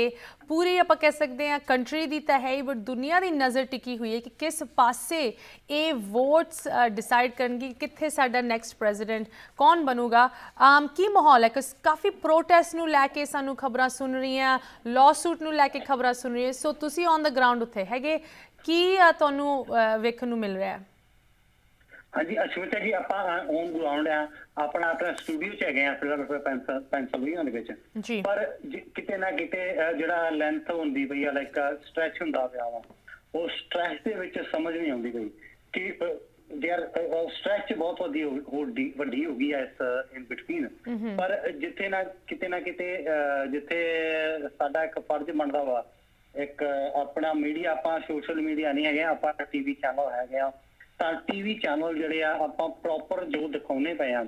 ਪੂਰੀ ਆਪਾਂ ਕਹਿ ਸਕਦੇ ਆ ਕੰਟਰੀ ਦੀ ਤਾਂ ਹੈ ਹੀ ਬਟ ਦੁਨੀਆ ਦੀ ਨਜ਼ਰ ਟਿਕੀ ਹੋਈ ਹੈ ਕਿ ਕਿਸ ਪਾਸੇ ਇਹ ਵੋਟਸ ਡਿਸਾਈਡ ਕਰਨਗੇ ਕਿੱਥੇ ਸਾਡਾ ਨੈਕਸਟ ਪ੍ਰੈਜ਼ੀਡੈਂਟ ਕੌਣ ਬਣੂਗਾ ਆਮ ਕੀ ਮਾਹੌਲ ਹੈ ਕਿ ਕਾਫੀ ਪ੍ਰੋਟੈਸਟ ਨੂੰ ਲੈ ਕੇ ਸਾਨੂੰ ਖਬਰਾਂ ਸੁਣ ਰਹੀਆਂ ਲਾਅਸੂਟ ਨੂੰ ਲੈ ਕੇ ਖਬਰਾਂ ਸੁਣ ਰਹੀਆਂ ਸੋ ਤੁਸੀਂ ਔਨ ਦਾ ਗਰਾਊਂਡ ਉੱਥੇ ਹੈਗੇ ਕੀ ਤੁਹਾਨੂੰ ਵੇਖਣ ਨੂੰ ਮਿਲ ਰਿਹਾ ਹੈ ਹਾਂਜੀ ਅਸ਼ਮਿਤਾ ਜੀ ਆਪਾਂ ਔਨ ਗਰਾਊਂਡ ਆ ਆਪਣਾ ਆਪਣਾ ਸਟੂਡੀਓ ਚ ਹੈਗੇ ਆ ਪੈਨਸਲ ਵੀ ਦੇ ਵਿੱਚ ਪਰ ਕਿਤੇ ਨਾ ਕਿਤੇ ਜਿਹੜਾ ਲੈਂਥ ਹੁੰਦੀ ਪਈ ਆ ਲਾਈਕ ਸਟ੍ਰੈਚ ਹੁੰਦਾ ਪਿਆ ਵਾ ਉਹ ਸਟ੍ਰੈਚ ਦੇ ਵਿੱਚ ਸਮਝ ਨਹੀਂ ਆਉਂਦੀ ਪਈ ਕਿ ਦੇਰ ਸਟ੍ਰੈਚ ਬਹੁਤ ਵੱਡੀ ਹੋਈ ਵੱਡੀ ਹੋ ਗਈ ਐ ਇਸ ਇਨ ਬਿਟਵੀਨ ਪਰ ਜਿੱਥੇ ਨਾ ਕਿਤੇ ਨਾ ਕਿਤੇ ਜਿੱਥੇ ਸਾਡਾ ਇੱਕ ਫਰਜ਼ ਬਣਦਾ ਵਾ ਇੱਕ ਆਪਣਾ ਮੀਡੀਆ ਆਪਾਂ ਸੋਸ਼ਲ ਮੀਡੀਆ ਨਹੀਂ ਹੈਗੇ ਆਪਾਂ ਟੀਵੀ ਚੈਨਲ ਹੈਗੇ ਆ ਤਾਂ ਟੀਵੀ ਚੈਨਲ ਜਿਹੜੇ ਆ ਆਪਾਂ ਪ੍ਰੋਪਰ ਜੋ ਦਿਖਾਉਨੇ ਪਏ ਆ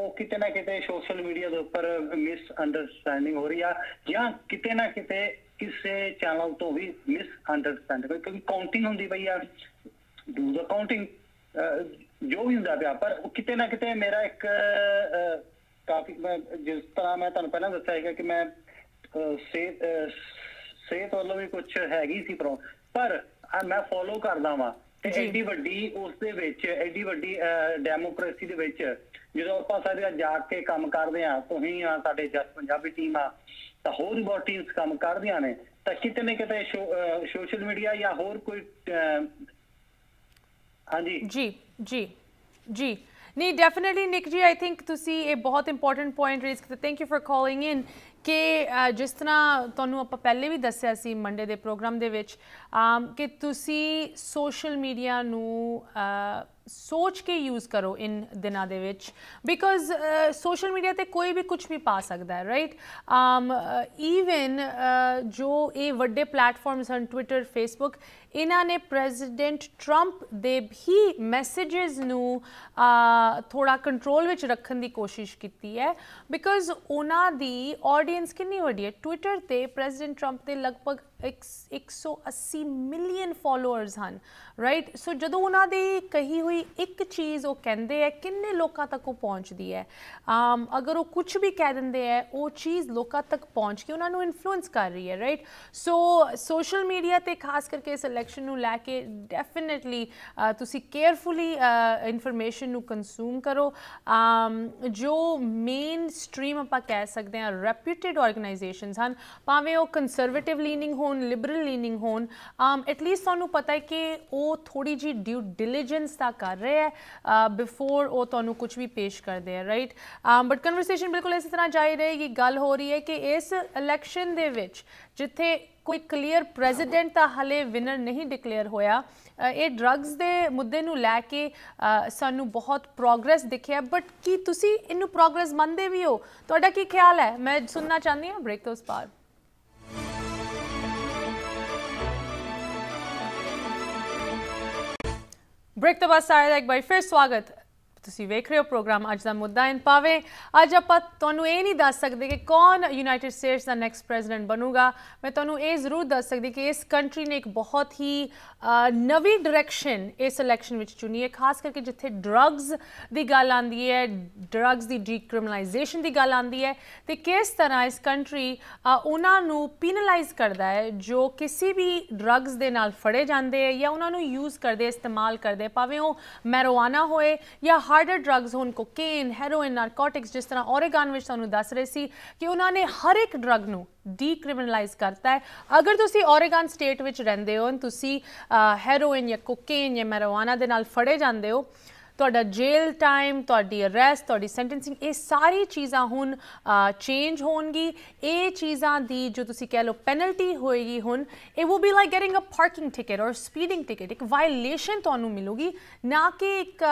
ਉਹ ਕਿਤੇ ਨਾ ਕਿਤੇ ਸੋਸ਼ਲ ਮੀਡੀਆ ਦੇ ਉੱਪਰ ਮਿਸ ਅੰਡਰਸਟੈਂਡਿੰਗ ਹੋ ਰਹੀ ਆ ਜਾਂ ਕਿਤੇ ਨਾ ਕਿਤੇ ਕਿਸੇ ਚੈਨਲ ਤੋਂ ਵੀ ਮਿਸ ਅੰਡਰਸਟੈਂਡ ਕਿਉਂਕਿ ਕਾਊਂਟਿੰਗ ਹੁੰਦੀ ਪਈ ਆ ਡੂ ਦਾ ਕਾਊਂਟਿੰਗ ਜੋ ਵੀ ਹੁੰਦਾ ਪਿਆ ਪਰ ਕਿਤੇ ਨਾ ਕਿਤੇ ਮੇਰਾ ਇੱਕ ਕਾਫੀ ਜਿਸ ਤਰ੍ਹਾਂ ਮੈਂ ਤੁਹਾਨੂੰ ਪਹਿਲਾਂ ਦੱਸਿਆ ਹੈਗਾ ਕਿ ਮੈਂ ਸੇਤ ਸੇਤ ਵੱਲੋਂ ਵੀ ਕੁਝ ਹੈਗੀ ਸੀ ਪਰ ਮੈਂ ਫੋਲੋ ਕਰਦਾ ਵਾਂ ਤੇ ਐਡੀ ਵੱਡੀ ਉਸ ਦੇ ਵਿੱਚ ਐਡੀ ਵੱਡੀ ਡੈਮੋਕ੍ਰੇਸੀ ਦੇ ਵਿੱਚ ਜਦੋਂ ਆਪਾਂ ਸਾਰੇ ਜਾ ਕੇ ਕੰਮ ਕਰਦੇ ਆ ਤੁਸੀਂ ਆ ਸਾਡੇ ਜਸ ਪੰਜਾਬੀ ਟੀਮ ਆ ਤਾਂ ਹੋਰ ਵੀ ਬਹੁਤ ਟੀਮਸ ਕੰਮ ਕਰਦੀਆਂ ਨੇ ਤਾਂ ਕਿਤੇ ਨਾ ਕਿਤੇ ਸੋਸ਼ਲ ਮੀਡੀਆ ਜਾਂ ਹੋਰ ਕੋਈ ਹਾਂਜੀ ਜੀ ਜੀ ਜੀ ਨਹੀਂ ਡੈਫੀਨਿਟਲੀ ਨਿਕ ਜੀ ਆਈ ਥਿੰਕ ਤੁਸੀਂ ਇਹ ਬਹੁਤ ਇੰਪੋਰਟੈਂਟ ਪੁਆਇੰਟ ਰੇਜ਼ ਕੀਤਾ thank you for calling in ਕਿ ਜਿਸ ਤਰ੍ਹਾਂ ਤੁਹਾਨੂੰ ਆਪਾਂ ਪਹਿਲੇ ਵੀ ਦੱਸਿਆ ਸੀ ਮੰਡੇ ਦੇ ਪ੍ਰੋਗਰਾਮ ਦੇ ਵਿੱਚ ਆਮ ਕਿ ਤੁਸੀਂ ਸੋਸ਼ਲ ਮੀਡੀਆ ਨੂੰ ਸੋਚ ਕੇ ਯੂਜ਼ ਕਰੋ ਇਨ ਦਿਨਾਂ ਦੇ ਵਿੱਚ ਬਿਕੋਜ਼ ਸੋਸ਼ਲ ਮੀਡੀਆ ਤੇ ਕੋਈ ਵੀ ਕੁਝ ਵੀ ਪਾ ਸਕਦਾ ਹੈ ਰਾਈਟ ਆਮ ਇਵਨ ਜੋ ਇਹ ਵੱਡੇ ਪਲੇਟਫਾਰਮਸ ਹਨ ਟਵਿੱਟਰ ਫੇਸਬੁੱਕ ਇਹਨਾਂ ਨੇ ਪ੍ਰੈਜ਼ੀਡੈਂਟ ਟਰੰਪ ਦੇ ਵੀ ਮੈਸੇजेस ਨੂੰ ਥੋੜਾ ਕੰਟਰੋਲ ਵਿੱਚ ਰੱਖਣ ਦੀ ਕੋਸ਼ਿਸ਼ ਕੀਤੀ ਹੈ ਬਿਕੋਜ਼ ਉਹਨਾਂ ਦੀ ਆਡੀਅנס ਕਿੰਨੀ ਵੱਡੀ ਹੈ ਟਵਿੱਟਰ ਤੇ ਪ੍ਰੈਜ਼ੀਡੈਂਟ ਟਰੰਪ ਦੇ ਲਗਭਗ 180 ਮਿਲੀਅਨ ਫਾਲੋਅਰਸ ਹਨ ਰਾਈਟ ਸੋ ਜਦੋਂ ਉਹਨਾਂ ਦੀ ਕਹੀ ਹੋਈ ਇੱਕ ਚੀਜ਼ ਉਹ ਕਹਿੰਦੇ ਐ ਕਿੰਨੇ ਲੋਕਾਂ ਤੱਕ ਉਹ ਪਹੁੰਚਦੀ ਹੈ ਆਮ ਅਗਰ ਉਹ ਕੁਝ ਵੀ ਕਹਿ ਦਿੰਦੇ ਐ ਉਹ ਚੀਜ਼ ਲੋਕਾਂ ਤੱਕ ਪਹੁੰਚ ਕੇ ਉਹਨਾਂ ਨੂੰ ਇਨਫਲੂਐਂਸ ਕਰ ਰਹੀ ਹੈ ਰਾਈਟ ਸੋ ਸੋਸ਼ਲ ਮੀਡੀਆ ਤੇ ਖਾਸ ਕਰਕੇ ਇਸ ਇਲੈਕਸ਼ਨ ਨੂੰ ਲੈ ਕੇ ਡੈਫੀਨਿਟਲੀ ਤੁਸੀਂ ਕੇਅਰਫੁਲੀ ਇਨਫੋਰਮੇਸ਼ਨ ਨੂੰ ਕੰਜ਼ੂਮ ਕਰੋ ਜੋ ਮੇਨ ਸਟ੍ਰੀਮ ਆਪਾਂ ਕਹਿ ਸਕਦੇ ਆ ਰੈਪਿਊਟਿਡ ਆਰਗੇਨਾਈਜੇਸ਼ਨਸ ਹਨ ਭਾਵੇਂ ਉਹ ਕੰਜ਼ਰਵੇਟਿਵ ਲੀਨਿੰਗ ਹੋਣ ਹੋਣ ਲਿਬਰਲ ਲੀਨਿੰਗ ਹੋਣ ਆਮ ਐਟ ਲੀਸਟ ਤੁਹਾਨੂੰ ਪਤਾ ਹੈ ਕਿ ਉਹ ਥੋੜੀ ਜੀ ਡਿਊ ਡਿਲੀਜੈਂਸ ਤਾਂ ਕਰ ਰਹੇ ਹੈ ਬਿਫੋਰ uh, ਉਹ ਤੁਹਾਨੂੰ ਕੁਝ ਵੀ ਪੇਸ਼ ਕਰਦੇ ਹੈ ਰਾਈਟ ਬਟ ਕਨਵਰਸੇਸ਼ਨ ਬਿਲਕੁਲ ਇਸੇ ਤਰ੍ਹਾਂ ਜਾਈ ਰਹੇਗੀ ਗੱਲ ਹੋ ਰਹੀ ਹੈ ਕਿ ਇਸ ਇਲੈਕਸ਼ਨ ਦੇ ਵਿੱਚ ਜਿੱਥੇ ਕੋਈ ਕਲੀਅਰ ਪ੍ਰੈਜ਼ੀਡੈਂਟ ਤਾਂ ਹਲੇ ਵਿਨਰ ਨਹੀਂ ਡਿਕਲੇਅਰ ਹੋਇਆ uh, ਇਹ ਡਰੱਗਸ ਦੇ ਮੁੱਦੇ ਨੂੰ ਲੈ ਕੇ uh, ਸਾਨੂੰ ਬਹੁਤ ਪ੍ਰੋਗਰੈਸ ਦਿਖਿਆ ਬਟ ਕੀ ਤੁਸੀਂ ਇਹਨੂੰ ਪ੍ਰੋਗਰੈਸ ਮੰਨਦੇ ਵੀ ਹੋ ਤੁਹਾਡਾ ਕੀ ਖਿਆਲ ਹੈ ਮੈਂ ਸੁਣਨਾ ਚਾਹੁੰਦੀ ਹਾਂ ਬ੍ਰੇਕ ਤੋਂ ਬਾਅਦ ਬ੍ਰੇਕ ਤੋਂ ਬਾਅਦ ਸਾਰੇ ਦਾ ਇੱਕ ਵਾਰ ਫਿਰ ਸਵਾਗਤ ਤੁਸੀਂ ਵੇਖ ਰਹੇ ਹੋ ਪ੍ਰੋਗਰਾਮ ਅੱਜ ਦਾ ਮੁੱਦਾ ਇਨ ਪਾਵੇ ਅੱਜ ਆਪਾਂ ਤੁਹਾਨੂੰ ਇਹ ਨਹੀਂ ਦੱਸ ਸਕਦੇ ਕਿ ਕੌਣ ਯੂਨਾਈਟਿਡ ਸਟੇਟਸ ਦਾ ਨੈਕਸਟ ਪ੍ਰੈਜ਼ੀਡੈਂਟ ਬਣੂਗਾ ਮੈਂ ਤੁਹਾਨੂੰ ਇਹ ਜ਼ਰੂਰ ਦੱਸ ਸਕਦੀ ਕਿ ਇਸ ਕੰਟਰੀ ਨੇ ਇੱਕ ਬਹੁਤ ਹੀ ਨਵੀਂ ਡਾਇਰੈਕਸ਼ਨ ਇਸ ਇਲੈਕਸ਼ਨ ਵਿੱਚ ਚੁਣੀ ਹੈ ਖਾਸ ਕਰਕੇ ਜਿੱਥੇ ਡਰੱਗਸ ਦੀ ਗੱਲ ਆਂਦੀ ਹੈ ਡਰੱਗਸ ਦੀ ਡੀਕ੍ਰਿਮੀਨਲਾਈਜੇਸ਼ਨ ਦੀ ਗੱਲ ਆਂਦੀ ਹੈ ਤੇ ਕਿਸ ਤਰ੍ਹਾਂ ਇਸ ਕੰਟਰੀ ਉਹਨਾਂ ਨੂੰ ਪੀਨਲਾਈਜ਼ ਕਰਦਾ ਹੈ ਜੋ ਕਿਸੇ ਵੀ ਡਰੱਗਸ ਦੇ ਨਾਲ ਫੜੇ ਜਾਂਦੇ ਜਾਂ ਉਹਨਾਂ ਨੂੰ ਯੂਜ਼ ਕਰਦੇ ਇਸਤੇਮਾਲ ਕਰਦੇ ਭਾਵੇਂ ਉਹ ਮੈਰੋਆਨਾ ਹੋਏ ਜਾਂ ਹਾਰਡਰ ਡਰੱਗਸ ਹੋਣ ਕੋਕੇਨ ਹੈਰੋਇਨ ਨਾਰਕੋਟਿਕਸ ਜਿਸ ਤਰ੍ਹਾਂ ਓਰੇਗਨ ਵਿੱਚ ਤੁਹਾਨੂੰ ਦੱਸ ਰਹੇ ਸੀ ਕਿ ਉਹਨਾਂ ਨੇ ਹਰ ਇੱਕ ਡਰੱਗ ਨੂੰ ਡੀਕ੍ਰਿਮੀਨਲਾਈਜ਼ ਕਰਤਾ ਹੈ ਅਗਰ ਤੁਸੀਂ ਓਰੇਗਨ ਸਟੇਟ ਵਿੱਚ ਰਹਿੰਦੇ ਹੋ ਤੁਸੀਂ ਹੈਰੋਇਨ ਜਾਂ ਕੋਕੇਨ ਜਾਂ ਮੈਰੀjuana ਦੇ ਨਾਲ ਫੜੇ ਜਾਂਦੇ ਹੋ ਤੁਹਾਡਾ ਜੇਲ੍ਹ ਟਾਈਮ ਤੁਹਾਡੀ ਅਰੈਸਟ ਤੁਹਾਡੀ ਸੈਂਟੈਂਸਿੰਗ ਇਹ ਸਾਰੀ ਚੀਜ਼ਾਂ ਹੁਣ ਚੇਂਜ ਹੋਣਗੀ ਇਹ ਚੀਜ਼ਾਂ ਦੀ ਜੋ ਤੁਸੀਂ ਕਹਿ ਲੋ ਪੈਨਲਟੀ ਹੋਏਗੀ ਹੁਣ it will be like getting a parking ticket or speeding ticket ਇੱਕ ਵਾਇਲੇਸ਼ਨ ਤੁਹਾਨੂੰ ਮਿਲੂਗੀ ਨਾ ਕਿ ਇੱਕ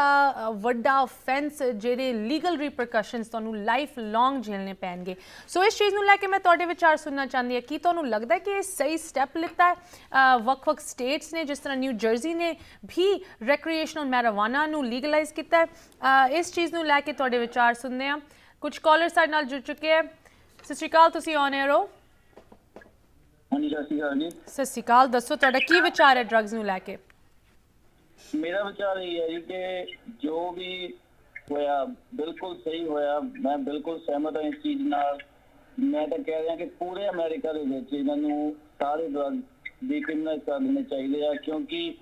ਵੱਡਾ ਆਫੈਂਸ ਜਿਹੜੇ ਲੀਗਲ ਰੀਪਰਕਸ਼ਨਸ ਤੁਹਾਨੂੰ ਲਾਈਫ ਲੌਂਗ ਝੇਲਨੇ ਪੈਣਗੇ ਸੋ ਇਸ ਚੀਜ਼ ਨੂੰ ਲੈ ਕੇ ਮੈਂ ਤੁਹਾਡੇ ਵਿਚਾਰ ਸੁਣਨਾ ਚਾਹੁੰਦੀ ਹਾਂ ਕੀ ਤੁਹਾਨੂੰ ਲੱਗਦਾ ਹੈ ਕਿ ਇਹ ਸਹੀ ਸਟੈਪ ਲਿੱਤਾ ਹੈ ਵੱਖ-ਵੱਖ ਸਟੇਟਸ ਨੇ ਜਿਸ ਤਰ੍ਹਾਂ ਨਿਊ ਜਰਸੀ ਨੇ ਵੀ ਰੈਕ੍ਰੀਏਸ਼ਨਲ ਮੈਰਾਵਾਨਾ ਨੂੰ ਲੀਗਲ ਰਿਅਲਾਈਜ਼ ਕੀਤਾ ਇਸ ਚੀਜ਼ ਨੂੰ ਲੈ ਕੇ ਤੁਹਾਡੇ ਵਿਚਾਰ ਸੁਣਨੇ ਆ ਕੁਝ ਕਾਲਰ ਸਾਡੇ ਨਾਲ ਜੁੜ ਚੁੱਕੇ ਆ ਸਤਿ ਸ਼੍ਰੀ ਅਕਾਲ ਤੁਸੀਂ ਔਨ 에ਅਰ ਹੋ ਹਾਂਜੀ ਸਤਿ ਸ਼੍ਰੀ ਅਕਾਲ ਜੀ ਸਤਿ ਸ਼੍ਰੀ ਅਕਾਲ ਦੱਸੋ ਤੁਹਾਡਾ ਕੀ ਵਿਚਾਰ ਹੈ ਡਰੱਗਸ ਨੂੰ ਲੈ ਕੇ ਮੇਰਾ ਵਿਚਾਰ ਇਹ ਹੈ ਕਿ ਜੋ ਵੀ ਹੋਇਆ ਬਿਲਕੁਲ ਸਹੀ ਹੋਇਆ ਮੈਂ ਬਿਲਕੁਲ ਸਹਿਮਤ ਹਾਂ ਇਸ ਚੀਜ਼ ਨਾਲ ਮੈਂ ਤਾਂ ਕਹਿ ਰਿਹਾ ਕਿ ਪੂਰੇ ਅਮਰੀਕਾ ਦੇ ਵਿੱਚ ਇਹਨਾਂ ਨੂੰ ਸਾਰੇ ਡਰੱਗ ਡੀਕ੍ਰਿਮੀਨਲ ਕਰ ਦੇਣੇ ਚਾਹੀਦੇ ਆ ਕਿਉਂਕਿ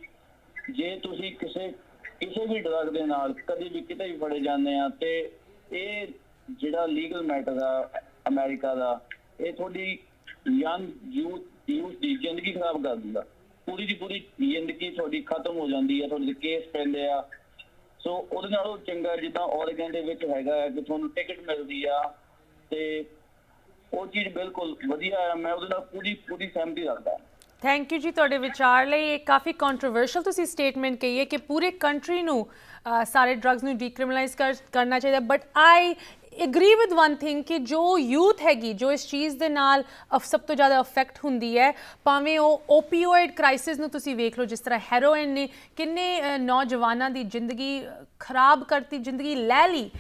ਜੇ ਤੁਸੀਂ ਕਿਸੇ ਕਿਸੇ ਵੀ ਡਰਗ ਦੇ ਨਾਲ ਕਦੇ ਵੀ ਕਿਤੇ ਵੀ ਫੜੇ ਜਾਂਦੇ ਆ ਤੇ ਇਹ ਜਿਹੜਾ ਲੀਗਲ ਮੈਟਰ ਆ ਅਮਰੀਕਾ ਦਾ ਇਹ ਤੁਹਾਡੀ ਯੰਗ ਯੂਥ ਯੂਥ ਦੀ ਜ਼ਿੰਦਗੀ ਖਰਾਬ ਕਰ ਦਿੰਦਾ ਪੂਰੀ ਦੀ ਪੂਰੀ ਜ਼ਿੰਦਗੀ ਤੁਹਾਡੀ ਖਤਮ ਹੋ ਜਾਂਦੀ ਆ ਤੁਹਾਡੇ ਕੇਸ ਪੈਂਦੇ ਆ ਸੋ ਉਹਦੇ ਨਾਲੋਂ ਚੰਗਾ ਜਿੱਦਾਂ ਆਰਗਨ ਦੇ ਵਿੱਚ ਹੈਗਾ ਕਿ ਤੁਹਾਨੂੰ ਟਿਕਟ ਮਿਲਦੀ ਆ ਤੇ ਉਹ ਚੀਜ਼ ਬਿਲਕੁਲ ਵਧੀਆ ਆ ਮੈਂ ਉਹਦੇ ਨਾਲ ਪੂਰੀ ਪੂਰੀ ਸਹਿਮਤੀ ਰੱਖਦਾ ਥੈਂਕ ਯੂ ਜੀ ਤੁਹਾਡੇ ਵਿਚਾਰ ਲਈ ਇਹ ਕਾਫੀ ਕੰਟਰੋਵਰਸ਼ਲ ਤੁਸੀਂ ਸਟੇਟਮੈਂਟ ਕਹੀ ਹੈ ਕਿ ਪੂਰੇ ਕੰਟਰੀ ਨੂੰ ਸਾਰੇ ਡਰੱਗਸ ਨੂੰ ਡੀਕ੍ਰਿਮੀਨਲਾਈਜ਼ ਕਰਨਾ ਚਾਹੀਦਾ but I agree with one thing ਕਿ ਜੋ ਯੂਥ ਹੈਗੀ ਜੋ ਇਸ ਚੀਜ਼ ਦੇ ਨਾਲ ਸਭ ਤੋਂ ਜ਼ਿਆਦਾ ਅਫੈਕਟ ਹੁੰਦੀ ਹੈ ਭਾਵੇਂ ਉਹ ਓਪੀਓਇਡ ਕ੍ਰਾਈਸਿਸ ਨੂੰ ਤੁਸੀਂ ਵੇਖ ਲਓ ਜਿਸ ਤਰ੍ਹਾਂ ਹੈਰੋਇਨ ਨੇ ਕਿੰਨੇ ਨੌਜਵਾਨਾਂ ਦੀ ਜ਼ਿੰਦਗੀ ਖਰਾਬ ਕਰਤੀ ਜ਼ਿੰਦਗੀ ਲੈ ਲਈ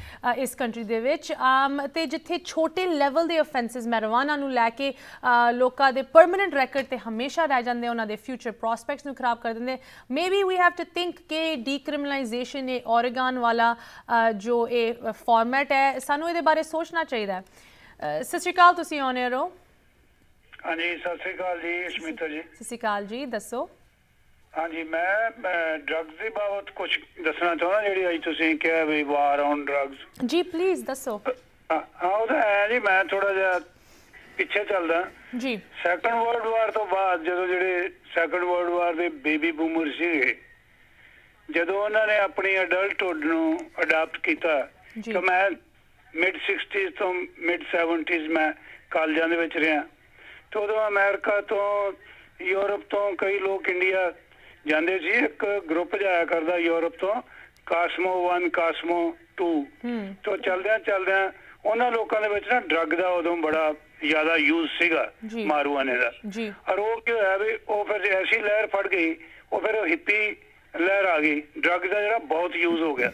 ਇਸ ਕੰਟਰੀ ਦੇ ਵਿੱਚ ਆਮ ਤੇ ਜਿੱਥੇ ਛੋਟੇ ਲੈਵਲ ਦੇ ਆਫੈਂਸਸ ਮੈਰਵਾਨਾ ਨੂੰ ਲੈ ਕੇ ਲੋਕਾਂ ਦੇ ਪਰਮਨੈਂਟ ਰੈਕੋਰਡ ਤੇ ਹਮੇਸ਼ਾ ਰਹਿ ਜਾਂਦੇ ਉਹਨਾਂ ਦੇ ਫਿਊਚਰ ਪ੍ਰੋਸਪੈਕਟਸ ਨੂੰ ਖਰਾਬ ਕਰ ਦਿੰਦੇ maybe we have to think ਕਿ ਡੀਕ੍ਰਿਮੀਨਲਾਈਜੇਸ਼ਨ ਇਹ ਓਰੇਗਨ ਵਾਲਾ ਜੋ ਇਹ ਫਾਰਮੈਟ ਹੈ ਸਾਨੂੰ ਇਹਦੇ ਬਾਰੇ ਸੋਚਣਾ ਚਾਹੀਦਾ ਹੈ ਸਤਿ ਸ਼੍ਰੀ ਅਕਾਲ ਤੁਸੀਂ ਆਨ ਹੋ ਹਾਂਜੀ ਸਤਿ ਸ਼੍ਰੀ ਅਕਾਲ ਜੀ ਸ਼ਮਿਤਾ ਜੀ ਸਤਿ ਸ਼੍ਰੀ ਅਕਾਲ ਜੀ ਦੱਸੋ ਹਾਂਜੀ ਮੈਂ ਡਰੱਗਸ ਦੇ ਬਾਬਤ ਕੁਝ ਦੱਸਣਾ ਚਾਹੁੰਦਾ ਜਿਹੜੀ ਅੱਜ ਤੁਸੀਂ ਕਿਹਾ ਵੀ ਵਾਰ ਔਨ ਡਰੱਗਸ ਜੀ ਪਲੀਜ਼ ਦੱਸੋ ਹਾਂ ਉਹ ਹੈ ਜੀ ਮੈਂ ਥੋੜਾ ਜਿਹਾ ਪਿੱਛੇ ਚੱਲਦਾ ਜੀ ਸੈਕੰਡ ਵਰਲਡ ਵਾਰ ਤੋਂ ਬਾਅਦ ਜਦੋਂ ਜਿਹੜੇ ਸੈਕੰਡ ਵਰਲਡ ਵਾਰ ਦੇ ਬੇਬੀ ਬੂਮਰ ਸੀਗੇ ਜਦੋਂ ਉਹਨਾਂ ਨੇ ਆਪਣੀ ਅਡਲਟਹੁੱਡ ਨੂੰ ਅਡਾਪਟ ਕੀਤਾ ਤਾਂ ਮੈਂ ਮਿਡ 60s ਤੋਂ ਮਿਡ 70s ਮੈਂ ਕਾਲਜਾਂ ਦੇ ਵਿੱਚ ਰਿਹਾ ਤੋਂ ਉਦੋਂ ਅਮਰੀਕਾ ਤੋਂ ਯੂਰਪ ਤੋਂ ਕਈ ਲੋਕ ਇੰਡੀਆ ਜਾਂਦੇ ਸੀ ਇੱਕ ਗਰੁੱਪ ਜਾਇਆ ਕਰਦਾ ਯੂਰਪ ਤੋਂ ਕਾਸਮੋ 1 ਕਾਸਮੋ 2 ਤੋਂ ਚੱਲਦਿਆਂ ਚੱਲਦਿਆਂ ਉਹਨਾਂ ਲੋਕਾਂ ਦੇ ਵਿੱਚ ਨਾ ਡਰੱਗ ਦਾ ਉਦੋਂ ਬੜਾ ਜ਼ਿਆਦਾ ਯੂਜ਼ ਸੀਗਾ ਮਾਰੂਆਨੇ ਦਾ ਔਰ ਉਹ ਕੀ ਹੋਇਆ ਵੀ ਉਹ ਫਿਰ ਐਸੀ ਲਹਿਰ ਫੜ ਗਈ ਉਹ ਫਿਰ ਹਿੱਪੀ ਲਹਿਰ ਆ ਗਈ ਡਰੱਗ ਦਾ ਜਿਹੜਾ ਬਹੁਤ ਯੂਜ਼ ਹੋ ਗਿਆ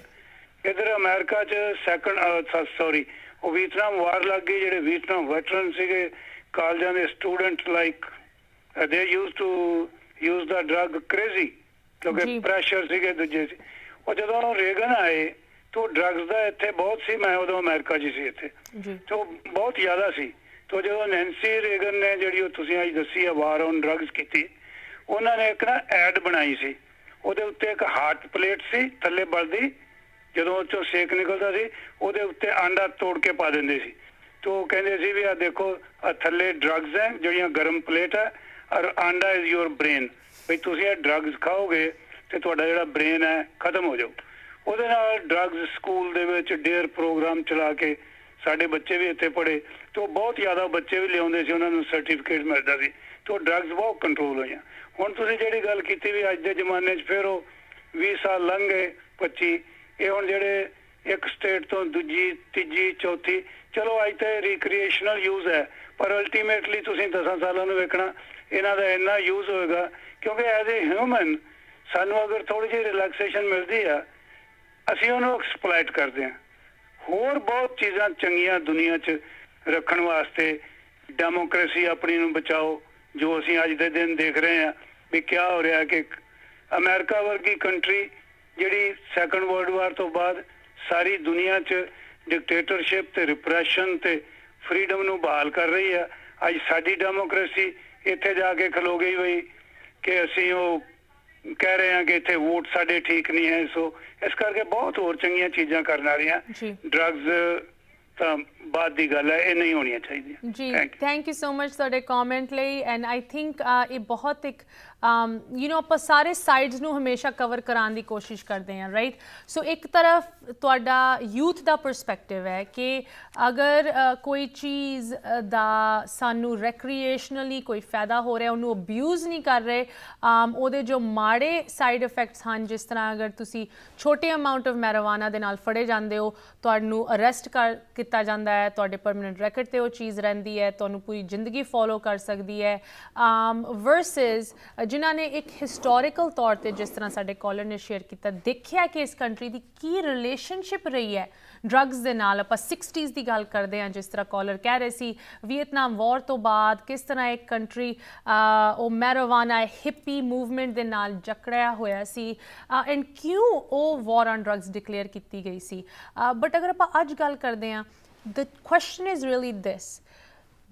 ਇਧਰ ਅਮਰੀਕਾ 'ਚ ਸੈਕੰਡ ਸੌਰੀ ਉਹ ਵੀਟਨਾਮ ਵਾਰ ਲੱਗ ਗਈ ਜਿਹੜੇ ਵੀਟਨਾਮ ਵੈਟਰਨ ਸੀਗੇ ਕਾਲਜਾਂ ਦੇ student like they used to use the drug crazy ਕਿਉਂਕਿ ਪ੍ਰੈਸ਼ਰ ਸੀਗੇ ਦੂਜੇ ਸੀ ਉਹ ਜਦੋਂ ਉਹ ਰੇਗਨ ਆਏ ਤੋਂ ਡਰੱਗਸ ਦਾ ਇੱਥੇ ਬਹੁਤ ਸੀ ਮੈਂ ਉਦੋਂ ਅਮਰੀਕਾ ਜੀ ਸੀ ਇੱਥੇ ਤੋਂ ਬਹੁਤ ਜ਼ਿਆਦਾ ਸੀ ਤੋਂ ਜਦੋਂ ਨੈਂਸੀ ਰੇਗਨ ਨੇ ਜਿਹੜੀ ਉਹ ਤੁਸੀਂ ਅੱਜ ਦੱਸੀ ਆ ਵਾਰ ਔਨ ਡਰੱਗਸ ਕੀਤੀ ਉਹਨਾਂ ਨੇ ਇੱਕ ਨਾ ਐਡ ਬਣਾਈ ਸੀ ਉਹਦੇ ਉੱਤੇ ਇੱਕ ਹਾਰਟ ਪਲੇਟ ਸੀ ਥੱਲੇ ਬਲਦੀ ਜਦੋਂ ਉਹ ਚੋਂ ਸੇਕ ਨਿਕਲਦਾ ਸੀ ਉਹਦੇ ਉੱਤੇ ਆਂਡਾ ਤੋੜ ਕੇ ਪਾ ਦਿੰਦੇ ਸੀ ਤੋਂ ਕਹਿੰਦੇ ਸੀ ਵੀ ਆ ਦੇਖੋ ਆ ਥੱਲੇ ਡਰੱਗਸ ਹੈ ਜਿਹੜੀਆਂ ਗਰਮ ਪਲੇਟ ਹੈ ਔਰ ਆਂਡਾ ਇਜ਼ ਯੋਰ ਬ੍ਰੇਨ ਵੀ ਤੁਸੀਂ ਇਹ ਡਰੱਗਸ ਖਾਓਗੇ ਤੇ ਤੁਹਾਡਾ ਜਿਹੜਾ ਬ੍ਰੇਨ ਹੈ ਖਤਮ ਹੋ ਜਾਊ ਉਹਦੇ ਨਾਲ ਡਰੱਗਸ ਸਕੂਲ ਦੇ ਵਿੱਚ ਡੇਅਰ ਪ੍ਰੋਗਰਾਮ ਚਲਾ ਕੇ ਸਾਡੇ ਬੱਚੇ ਵੀ ਇੱਥੇ ਪੜੇ ਤੇ ਉਹ ਬਹੁਤ ਜ਼ਿਆਦਾ ਬੱਚੇ ਵੀ ਲਿਆਉਂਦੇ ਸੀ ਉਹਨਾਂ ਨੂੰ ਸਰਟੀਫਿਕੇਟ ਮਿਲਦਾ ਸੀ ਤੇ ਉਹ ਡਰੱਗਸ ਬਹੁਤ ਕੰਟਰੋਲ ਹੋਈਆਂ ਹੁਣ ਤੁਸੀਂ ਜਿਹੜੀ ਗੱਲ ਕੀਤੀ ਵੀ ਅੱਜ ਦੇ ਜ਼ਮਾਨੇ 'ਚ ਫਿਰ ਉਹ 20 ਸਾਲ ਲੰਘ ਗਏ 25 ਇਹ ਹੁਣ ਜਿਹੜੇ ਇੱਕ ਸਟੇਟ ਤੋਂ ਦੂਜੀ ਤੀਜੀ ਚੌਥੀ ਚਲੋ ਅੱਜ ਤੇ ਰੀਕ੍ਰੀਏਸ਼ਨਲ ਯੂਜ਼ ਹੈ ਪਰ ਅਲਟੀਮੇਟਲੀ ਤੁਸੀਂ 10 ਸਾਲਾਂ ਨੂੰ ਵੇਖਣਾ ਇਹਨਾਂ ਦਾ ਇੰਨਾ ਯੂਜ਼ ਹੋਏਗਾ ਕਿਉਂਕਿ ਐਜ਼ ਅ ਹਿਊਮਨ ਸਾਨੂੰ ਅਗਰ ਥੋੜੀ ਜਿਹੀ ਰਿਲੈਕਸੇਸ਼ਨ ਮਿਲਦੀ ਆ ਅਸੀਂ ਉਹਨੂੰ ਐਕਸਪਲੋਇਟ ਕਰਦੇ ਆ ਹੋਰ ਬਹੁਤ ਚੀਜ਼ਾਂ ਚੰਗੀਆਂ ਦੁਨੀਆ 'ਚ ਰੱਖਣ ਵਾਸਤੇ ਡੈਮੋਕ੍ਰੇਸੀ ਆਪਣੀ ਨੂੰ ਬਚਾਓ ਜੋ ਅਸੀਂ ਅੱਜ ਦੇ ਦਿਨ ਦੇਖ ਰਹੇ ਆ ਵੀ ਕੀ ਹੋ ਰਿਹਾ ਕਿ ਅਮਰੀਕਾ ਵਰਗੀ ਕੰਟਰੀ ਜਿਹੜੀ ਸੈਕੰਡ ਵਰਲਡ ਵਾਰ ਤੋਂ ਬਾਅਦ ਸਾਰੀ ਦੁਨੀਆ 'ਚ ਡਿਕਟੇਟਰਸ਼ਿਪ ਤੇ ਰਿਪਰੈਸ਼ਨ ਤੇ ਫਰੀडम ਨੂੰ ਬਹਾਲ ਕਰ ਰਹੀ ਆ ਅੱਜ ਸਾਡੀ ਡੈਮੋਕ੍ਰੇਸੀ ਇੱਥੇ ਜਾ ਕੇ ਖਲੋ ਗਈ ਬਈ ਕਿ ਅਸੀਂ ਉਹ ਕਹਿ ਰਹੇ ਹਾਂ ਕਿ ਇੱਥੇ ਵੋਟ ਸਾਡੇ ਠੀਕ ਨਹੀਂ ਹੈ ਸੋ ਇਸ ਕਰਕੇ ਬਹੁਤ ਹੋਰ ਚੰਗੀਆਂ ਚੀਜ਼ਾਂ ਕਰਨ ਆ ਰਹੀਆਂ ਡਰੱਗਸ ਤਾਂ ਬਾਤ ਦੀ ਗੱਲ ਹੈ ਇਹ ਨਹੀਂ ਹੋਣੀ ਚਾਹੀਦੀ ਜੀ ਥੈਂਕ ਯੂ ਸੋ ਮਚ ਤੁਹਾਡੇ ਕਮੈਂਟ ਲਈ ਐਂਡ ਆਈ ਥਿੰਕ ਇਹ ਬਹੁਤ ਇੱਕ ਯੂ um, نو ਆਪਾਂ ਸਾਰੇ ਸਾਈਡਸ ਨੂੰ ਹਮੇਸ਼ਾ ਕਵਰ ਕਰਾਉਣ ਦੀ ਕੋਸ਼ਿਸ਼ ਕਰਦੇ ਹਾਂ ਰਾਈਟ ਸੋ ਇੱਕ ਤਰਫ ਤੁਹਾਡਾ ਯੂਥ ਦਾ ਪਰਸਪੈਕਟਿਵ ਹੈ ਕਿ ਅਗਰ ਕੋਈ ਚੀਜ਼ ਦਾ ਸਾਨੂੰ ਰੈਕ੍ਰੀਏਸ਼ਨਲੀ ਕੋਈ ਫਾਇਦਾ ਹੋ ਰਿਹਾ ਉਹਨੂੰ ਅਬਿਊਜ਼ ਨਹੀਂ ਕਰ ਰਹੇ um, ਉਹਦੇ ਜੋ ਮਾੜੇ ਸਾਈਡ ਇਫੈਕਟਸ ਹਨ ਜਿਸ ਤਰ੍ਹਾਂ ਅਗਰ ਤੁਸੀਂ ਛੋਟੇ ਅਮਾਉਂਟ ਆਫ ਮੈਰੀਵਾਨਾ ਦੇ ਨਾਲ ਫੜੇ ਜਾਂਦੇ ਹੋ ਤੁਹਾਨੂੰ ਅਰੈਸਟ ਕਰ ਕੀਤਾ ਜਾਂਦਾ ਹੈ ਤੁਹਾਡੇ ਪਰਮਨੈਂਟ ਰੈਕੋਰਡ ਤੇ ਉਹ ਚੀਜ਼ ਰਹਿੰਦੀ ਹੈ ਤੁਹਾਨੂੰ ਪੂਰੀ ਜ਼ਿੰਦਗੀ ਫੋਲੋ ਕਰ ਸਕਦੀ ਹੈ ਵਰਸਸ um, ਜਿਨ੍ਹਾਂ ਨੇ ਇੱਕ ਹਿਸਟੋਰੀਕਲ ਤੌਰ ਤੇ ਜਿਸ ਤਰ੍ਹਾਂ ਸਾਡੇ ਕਾਲਰ ਨੇ ਸ਼ੇਅਰ ਕੀਤਾ ਦੇਖਿਆ ਕਿ ਇਸ ਕੰਟਰੀ ਦੀ ਕੀ ਰਿਲੇਸ਼ਨਸ਼ਿਪ ਰਹੀ ਹੈ ਡਰੱਗਸ ਦੇ ਨਾਲ ਆਪਾਂ 60s ਦੀ ਗੱਲ ਕਰਦੇ ਹਾਂ ਜਿਸ ਤਰ੍ਹਾਂ ਕਾਲਰ ਕਹਿ ਰਹੇ ਸੀ ਵੀਅਤਨਾਮ ਵਾਰ ਤੋਂ ਬਾਅਦ ਕਿਸ ਤਰ੍ਹਾਂ ਇੱਕ ਕੰਟਰੀ ਉਹ ਮੈਰੋਵਾਨਾ ਹਿੱਪੀ ਮੂਵਮੈਂਟ ਦੇ ਨਾਲ ਜਕੜਿਆ ਹੋਇਆ ਸੀ ਐਂਡ ਕਿਉਂ ਉਹ ਵਾਰ ਔਨ ਡਰੱਗਸ ਡਿਕਲੇਅਰ ਕੀਤੀ ਗਈ ਸੀ ਬਟ ਅਗਰ ਆਪਾਂ ਅੱਜ ਗੱਲ ਕਰਦੇ ਹਾਂ the question is really this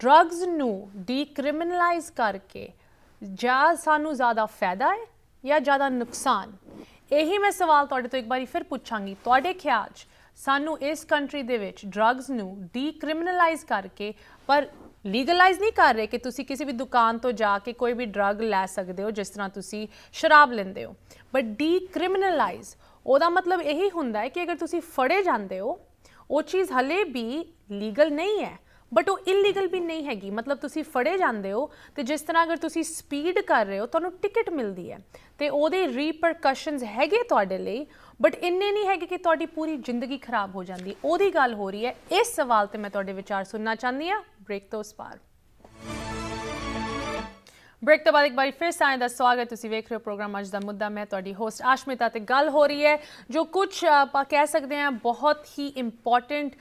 drugs ਨੂੰ ਡੀਕ੍ਰਿਮੀਨਲਾਈਜ਼ ਕਰਕੇ ਜਾਂ ਸਾਨੂੰ ਜ਼ਿਆਦਾ ਫਾਇਦਾ ਹੈ ਜਾਂ ਜ਼ਿਆਦਾ ਨੁਕਸਾਨ ਇਹੀ ਮੈਂ ਸਵਾਲ ਤੁਹਾਡੇ ਤੋਂ ਇੱਕ ਵਾਰੀ ਫਿਰ ਪੁੱਛਾਂਗੀ ਤੁਹਾਡੇ ਖਿਆਲ 'ਚ ਸਾਨੂੰ ਇਸ ਕੰਟਰੀ ਦੇ ਵਿੱਚ ਡਰੱਗਸ ਨੂੰ ਡੀਕ੍ਰਿਮੀਨਲਾਈਜ਼ ਕਰਕੇ ਪਰ ਲੀਗਲਾਈਜ਼ ਨਹੀਂ ਕਰ ਰਹੇ ਕਿ ਤੁਸੀਂ ਕਿਸੇ ਵੀ ਦੁਕਾਨ ਤੋਂ ਜਾ ਕੇ ਕੋਈ ਵੀ ਡਰੱਗ ਲੈ ਸਕਦੇ ਹੋ ਜਿਸ ਤਰ੍ਹਾਂ ਤੁਸੀਂ ਸ਼ਰਾਬ ਲੈਂਦੇ ਹੋ ਬਟ ਡੀਕ੍ਰਿਮੀਨਲਾਈਜ਼ ਉਹਦਾ ਮਤਲਬ ਇਹੀ ਹੁੰਦਾ ਹੈ ਕਿ ਅਗਰ ਤੁਸੀਂ ਫੜੇ ਜਾਂਦੇ ਹੋ ਉਹ ਚੀਜ਼ ਹਲੇ ਵੀ ਲੀਗਲ ਨਹੀਂ ਹੈ ਬਟ ਉਹ ਇਲੀਗਲ ਵੀ ਨਹੀਂ ਹੈਗੀ ਮਤਲਬ ਤੁਸੀਂ ਫੜੇ ਜਾਂਦੇ ਹੋ ਤੇ ਜਿਸ ਤਰ੍ਹਾਂ ਅਗਰ ਤੁਸੀਂ ਸਪੀਡ ਕਰ ਰਹੇ ਹੋ ਤੁਹਾਨੂੰ ਟਿਕਟ ਮਿਲਦੀ ਹੈ ਤੇ ਉਹਦੇ ਰੀਪਰਕਸ਼ਨਸ ਹੈਗੇ ਤੁਹਾਡੇ ਲਈ ਬਟ ਇੰਨੇ ਨਹੀਂ ਹੈਗੇ ਕਿ ਤੁਹਾਡੀ ਪੂਰੀ ਜ਼ਿੰਦਗੀ ਖਰਾਬ ਹੋ ਜਾਂਦੀ ਉਹਦੀ ਗੱਲ ਹੋ ਰਹੀ ਹੈ ਇਸ ਸਵਾਲ ਤੇ ਮੈਂ ਤੁਹਾਡੇ ਵਿਚਾਰ ਸੁਣਨਾ ਚਾਹੁੰਦੀ ਆ ਬ੍ਰੇਕ ਤੋਂ ਉਸ ਪਾਰ ਬ੍ਰੇਕ ਤੋਂ ਬਾਅਦ ਇੱਕ ਵਾਰ ਫਿਰ ਸਾਰਿਆਂ ਦਾ ਸਵਾਗਤ ਤੁਸੀਂ ਵੇਖ ਰਹੇ ਹੋ ਪ੍ਰੋਗਰਾਮ ਅੱਜ ਦਾ ਮੁੱਦਾ ਮੈਂ ਤੁਹਾਡੀ ਹੋਸਟ ਆਸ਼ਮਿਤਾ ਤੇ ਗੱਲ ਹੋ ਰਹੀ ਹੈ ਜੋ ਕੁਝ ਆਪਾਂ ਕਹਿ ਸਕਦੇ ਹਾਂ ਬਹੁਤ ਹੀ ਇੰਪੋਰਟੈਂਟ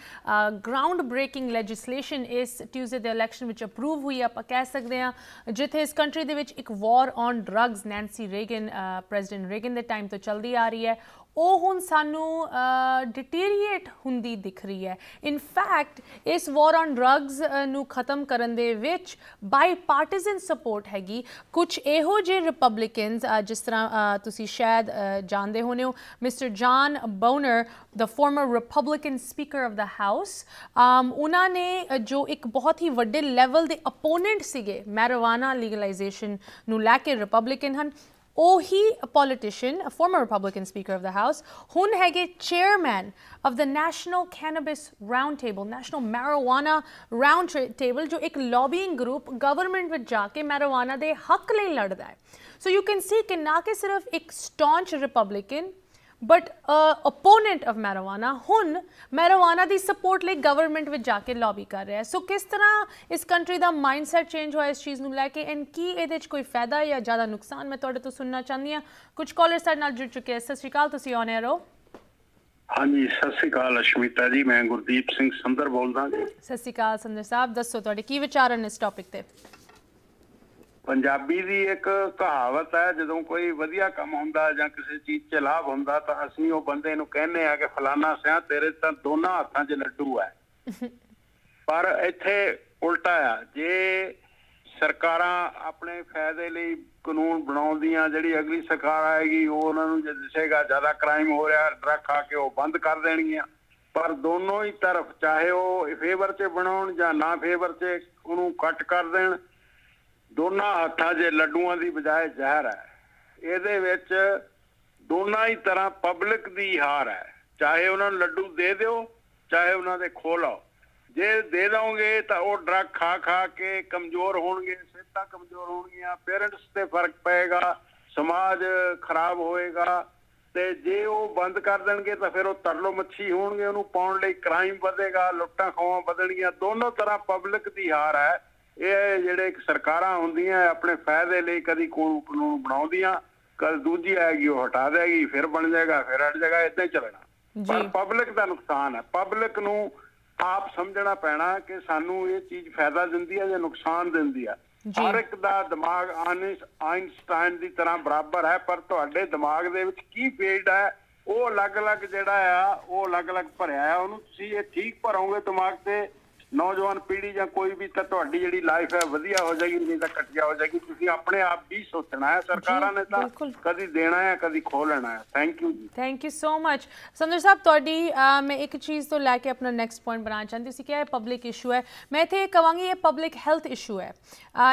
ਗਰਾਊਂਡ ਬ੍ਰੇਕਿੰਗ ਲੈਜਿਸਲੇਸ਼ਨ ਇਸ ਟਿਊਜ਼ਡੇ ਦੇ ਇਲੈਕਸ਼ਨ ਵਿੱਚ ਅਪਰੂਵ ਹੋਈ ਆਪਾਂ ਕਹਿ ਸਕਦੇ ਹਾਂ ਜਿੱਥੇ ਇਸ ਕੰਟਰੀ ਦੇ ਵਿੱਚ ਇੱਕ war on drugs Nancy Reagan President Reagan ਦੇ ਟਾਈਮ ਤੋਂ ਚੱਲਦੀ ਆ ਰਹੀ ਹੈ ਉਹ ਹੁਣ ਸਾਨੂੰ ਡਿਟੀਰੀਏਟ ਹੁੰਦੀ ਦਿਖ ਰਹੀ ਹੈ ਇਨ ਫੈਕਟ ਇਸ ਵਾਰ ਔਨ ਡਰੱਗਸ ਨੂੰ ਖਤਮ ਕਰਨ ਦੇ ਵਿੱਚ ਬਾਈ ਪਾਰਟਿਸਨ ਸਪੋਰਟ ਹੈਗੀ ਕੁਝ ਇਹੋ ਜਿਹੇ ਰਿਪਬਲਿਕਨਸ ਜਿਸ ਤਰ੍ਹਾਂ ਤੁਸੀਂ ਸ਼ਾਇਦ ਜਾਣਦੇ ਹੋਣੇ ਹੋ mister John Boehner the former Republican speaker of the House ਉਹਨਾਂ ਨੇ ਜੋ ਇੱਕ ਬਹੁਤ ਹੀ ਵੱਡੇ ਲੈਵਲ ਦੇ ਅਪੋਨੈਂਟ ਸੀਗੇ ਮੈਰੀਵਾਨਾ ਲੀਗਲਾਈਜੇਸ਼ਨ ਨੂੰ ਲੈ ਕੇ ਰਿਪਬਲਿਕਨ ਹਨ Ohi, a politician, a former Republican Speaker of the House, hege chairman of the National Cannabis Roundtable, National Marijuana Roundtable, जो एक lobbying group government में जाके marijuana दे हक ले लड़ता है. So you can see कि ना कि सिर्फ एक staunch Republican but opponent of marijuana ਹੁਣ ਮੈਰੀਵਾਨਾ ਦੀ ਸਪੋਰਟ ਲਈ ਗਵਰਨਮੈਂਟ ਵਿੱਚ ਜਾ ਕੇ ਲੌਬੀ ਕਰ ਰਿਹਾ ਹੈ ਸੋ ਕਿਸ ਤਰ੍ਹਾਂ ਇਸ ਕੰਟਰੀ ਦਾ ਮਾਈਂਡਸੈਟ ਚੇਂਜ ਹੋਇਆ ਇਸ ਚੀਜ਼ ਨੂੰ ਲੈ ਕੇ ਐਂਡ ਕੀ ਇਹਦੇ ਵਿੱਚ ਕੋਈ ਫਾਇਦਾ ਜਾਂ ਜ਼ਿਆਦਾ ਨੁਕਸਾਨ ਮੈਂ ਤੁਹਾਡੇ ਤੋਂ ਸੁਣਨਾ ਚਾਹੁੰਦੀ ਹਾਂ ਕੁਝ ਕਾਲਰ ਸਾਡੇ ਨਾਲ ਜੁੜ ਚੁੱਕੇ ਸਤਿ ਸ਼੍ਰੀ ਅਕਾਲ ਤੁਸੀਂ ਔਨ ਏਅਰ ਹੋ ਹਾਂਜੀ ਸਤਿ ਸ਼੍ਰੀ ਅਕਾਲ ਅਸ਼ਮਿਤਾ ਜੀ ਮੈਂ ਗੁਰਦੀਪ ਸਿੰਘ ਸੰਦਰ ਬੋਲਦਾ ਜੀ ਸਤਿ ਸ਼੍ਰੀ ਅਕਾਲ ਸੰਦਰ ਸਾਹਿਬ ਦੱਸੋ ਤੁਹਾਡੇ ਕੀ ਵਿਚਾਰ ਹਨ ਇਸ ਟੌਪਿਕ ਤੇ ਪੰਜਾਬੀ ਦੀ ਇੱਕ ਕਹਾਵਤ ਹੈ ਜਦੋਂ ਕੋਈ ਵਧੀਆ ਕੰਮ ਹੁੰਦਾ ਜਾਂ ਕਿਸੇ ਚੀਜ਼ 'ਚ ਲਾਭ ਹੁੰਦਾ ਤਾਂ ਅਸੀਂ ਉਹ ਬੰਦੇ ਨੂੰ ਕਹਿੰਦੇ ਆ ਕਿ ਫਲਾਣਾ ਸਿਆ ਤੇਰੇ ਤਾਂ ਦੋਨਾਂ ਹੱਥਾਂ 'ਚ ਲੱਡੂ ਹੈ ਪਰ ਇੱਥੇ ਉਲਟਾ ਆ ਜੇ ਸਰਕਾਰਾਂ ਆਪਣੇ ਫਾਇਦੇ ਲਈ ਕਾਨੂੰਨ ਬਣਾਉਂਦੀਆਂ ਜਿਹੜੀ ਅਗਲੀ ਸਰਕਾਰ ਆਏਗੀ ਉਹ ਉਹਨਾਂ ਨੂੰ ਜੇ ਦਿਸੇਗਾ ਜ਼ਿਆਦਾ ਕ੍ਰਾਈਮ ਹੋ ਰਿਹਾ ਡਰਗ ਖਾ ਕੇ ਉਹ ਬੰਦ ਕਰ ਦੇਣਗੀਆਂ ਪਰ ਦੋਨੋਂ ਹੀ ਤਰਫ ਚਾਹੇ ਉਹ ਫੇਵਰ 'ਚ ਬਣਾਉਣ ਜਾਂ ਨਾ ਫੇਵਰ 'ਚ ਉਹਨੂੰ ਕੱਟ ਕਰ ਦੇਣ ਦੋਨਾਂ ਹੱਥਾਂ 'ਚ ਲੱਡੂਆਂ ਦੀ ਬਜਾਏ ਜ਼ਹਿਰ ਹੈ ਇਹਦੇ ਵਿੱਚ ਦੋਨਾਂ ਹੀ ਤਰ੍ਹਾਂ ਪਬਲਿਕ ਦੀ ਹਾਰ ਹੈ ਚਾਹੇ ਉਹਨਾਂ ਨੂੰ ਲੱਡੂ ਦੇ ਦਿਓ ਚਾਹੇ ਉਹਨਾਂ ਦੇ ਖੋਲੋ ਜੇ ਦੇ ਦੋਗੇ ਤਾਂ ਉਹ ਡਰਗ ਖਾ ਖਾ ਕੇ ਕਮਜ਼ੋਰ ਹੋਣਗੇ ਸਿਹਤਾਂ ਕਮਜ਼ੋਰ ਹੋਣਗੀਆਂ ਪੇਰੈਂਟਸ ਤੇ ਫਰਕ ਪਏਗਾ ਸਮਾਜ ਖਰਾਬ ਹੋਏਗਾ ਤੇ ਜੇ ਉਹ ਬੰਦ ਕਰ ਦੇਣਗੇ ਤਾਂ ਫਿਰ ਉਹ ਤਰਲੋ ਮੱਛੀ ਹੋਣਗੇ ਉਹਨੂੰ ਪਾਉਣ ਲਈ ਕ੍ਰਾਈਮ ਵਧੇਗਾ ਲੁੱਟਾਂ ਖੋਹਾਂ ਵਧਣਗੀਆਂ ਦੋਨੋਂ ਤਰ੍ਹਾਂ ਪਬਲਿਕ ਦੀ ਹਾਰ ਹੈ ਇਹ ਜਿਹੜੇ ਸਰਕਾਰਾਂ ਹੁੰਦੀਆਂ ਆਪਣੇ ਫਾਇਦੇ ਲਈ ਕਦੀ ਕੋਈ ਕਾਨੂੰਨ ਬਣਾਉਂਦੀਆਂ ਕਦ ਦੂਜੀ ਆਏਗੀ ਉਹ ਹਟਾ ਦੇਗੀ ਫਿਰ ਬਣ ਜਾਏਗਾ ਫਿਰ ਹਟ ਜਾਏਗਾ ਇਦਾਂ ਹੀ ਚੱਲਣਾ ਪਰ ਪਬਲਿਕ ਦਾ ਨੁਕਸਾਨ ਹੈ ਪਬਲਿਕ ਨੂੰ ਆਪ ਸਮਝਣਾ ਪੈਣਾ ਕਿ ਸਾਨੂੰ ਇਹ ਚੀਜ਼ ਫਾਇਦਾ ਦਿੰਦੀ ਹੈ ਜਾਂ ਨੁਕਸਾਨ ਦਿੰਦੀ ਹੈ ਹਰ ਇੱਕ ਦਾ ਦਿਮਾਗ ਆਇਨਸਟਾਈਨ ਦੀ ਤਰ੍ਹਾਂ ਬਰਾਬਰ ਹੈ ਪਰ ਤੁਹਾਡੇ ਦਿਮਾਗ ਦੇ ਵਿੱਚ ਕੀ ਫੀਲਡ ਹੈ ਉਹ ਅਲੱਗ-ਅਲੱਗ ਜਿਹੜਾ ਆ ਉਹ ਅਲੱਗ-ਅਲੱਗ ਭਰਿਆ ਆ ਉਹਨੂੰ ਤੁਸੀਂ ਇਹ ਠੀਕ ਭਰੋਗੇ ਦਿਮਾਗ ਤੇ ਨੌਜਵਾਨ ਪੀੜ੍ਹੀ ਜਾਂ ਕੋਈ ਵੀ ਤਾਂ ਤੁਹਾਡੀ ਜਿਹੜੀ ਲਾਈਫ ਹੈ ਵਧੀਆ ਹੋ ਜਾਏਗੀ ਨਹੀਂ ਤਾਂ ਕੱਟਿਆ ਹੋ ਜਾਏਗੀ ਤੁਸੀਂ ਆਪਣੇ ਆਪ ਵੀ ਸੋਚਣਾ ਹੈ ਸਰਕਾਰਾਂ ਨੇ ਤਾਂ ਕਦੀ ਦੇਣਾ ਹੈ ਕਦੀ ਖੋ ਲੈਣਾ ਹੈ ਥੈਂਕ ਯੂ ਜੀ thank you so much Sundar Sahib ਤੁਹਾਡੀ ਮੈਂ ਇੱਕ ਚੀਜ਼ ਤੋਂ ਲੈ ਕੇ ਆਪਣਾ ਨੈਕਸਟ ਪੁਆਇੰਟ ਬਣਾਉਣਾ ਚਾਹੁੰਦੀ ਸੀ ਕਿ ਇਹ ਪਬਲਿਕ ਇਸ਼ੂ ਹੈ ਮੈਂ ਇਥੇ ਕਹਾਂਗੀ ਇਹ ਪਬਲਿਕ ਹੈਲਥ ਇਸ਼ੂ ਹੈ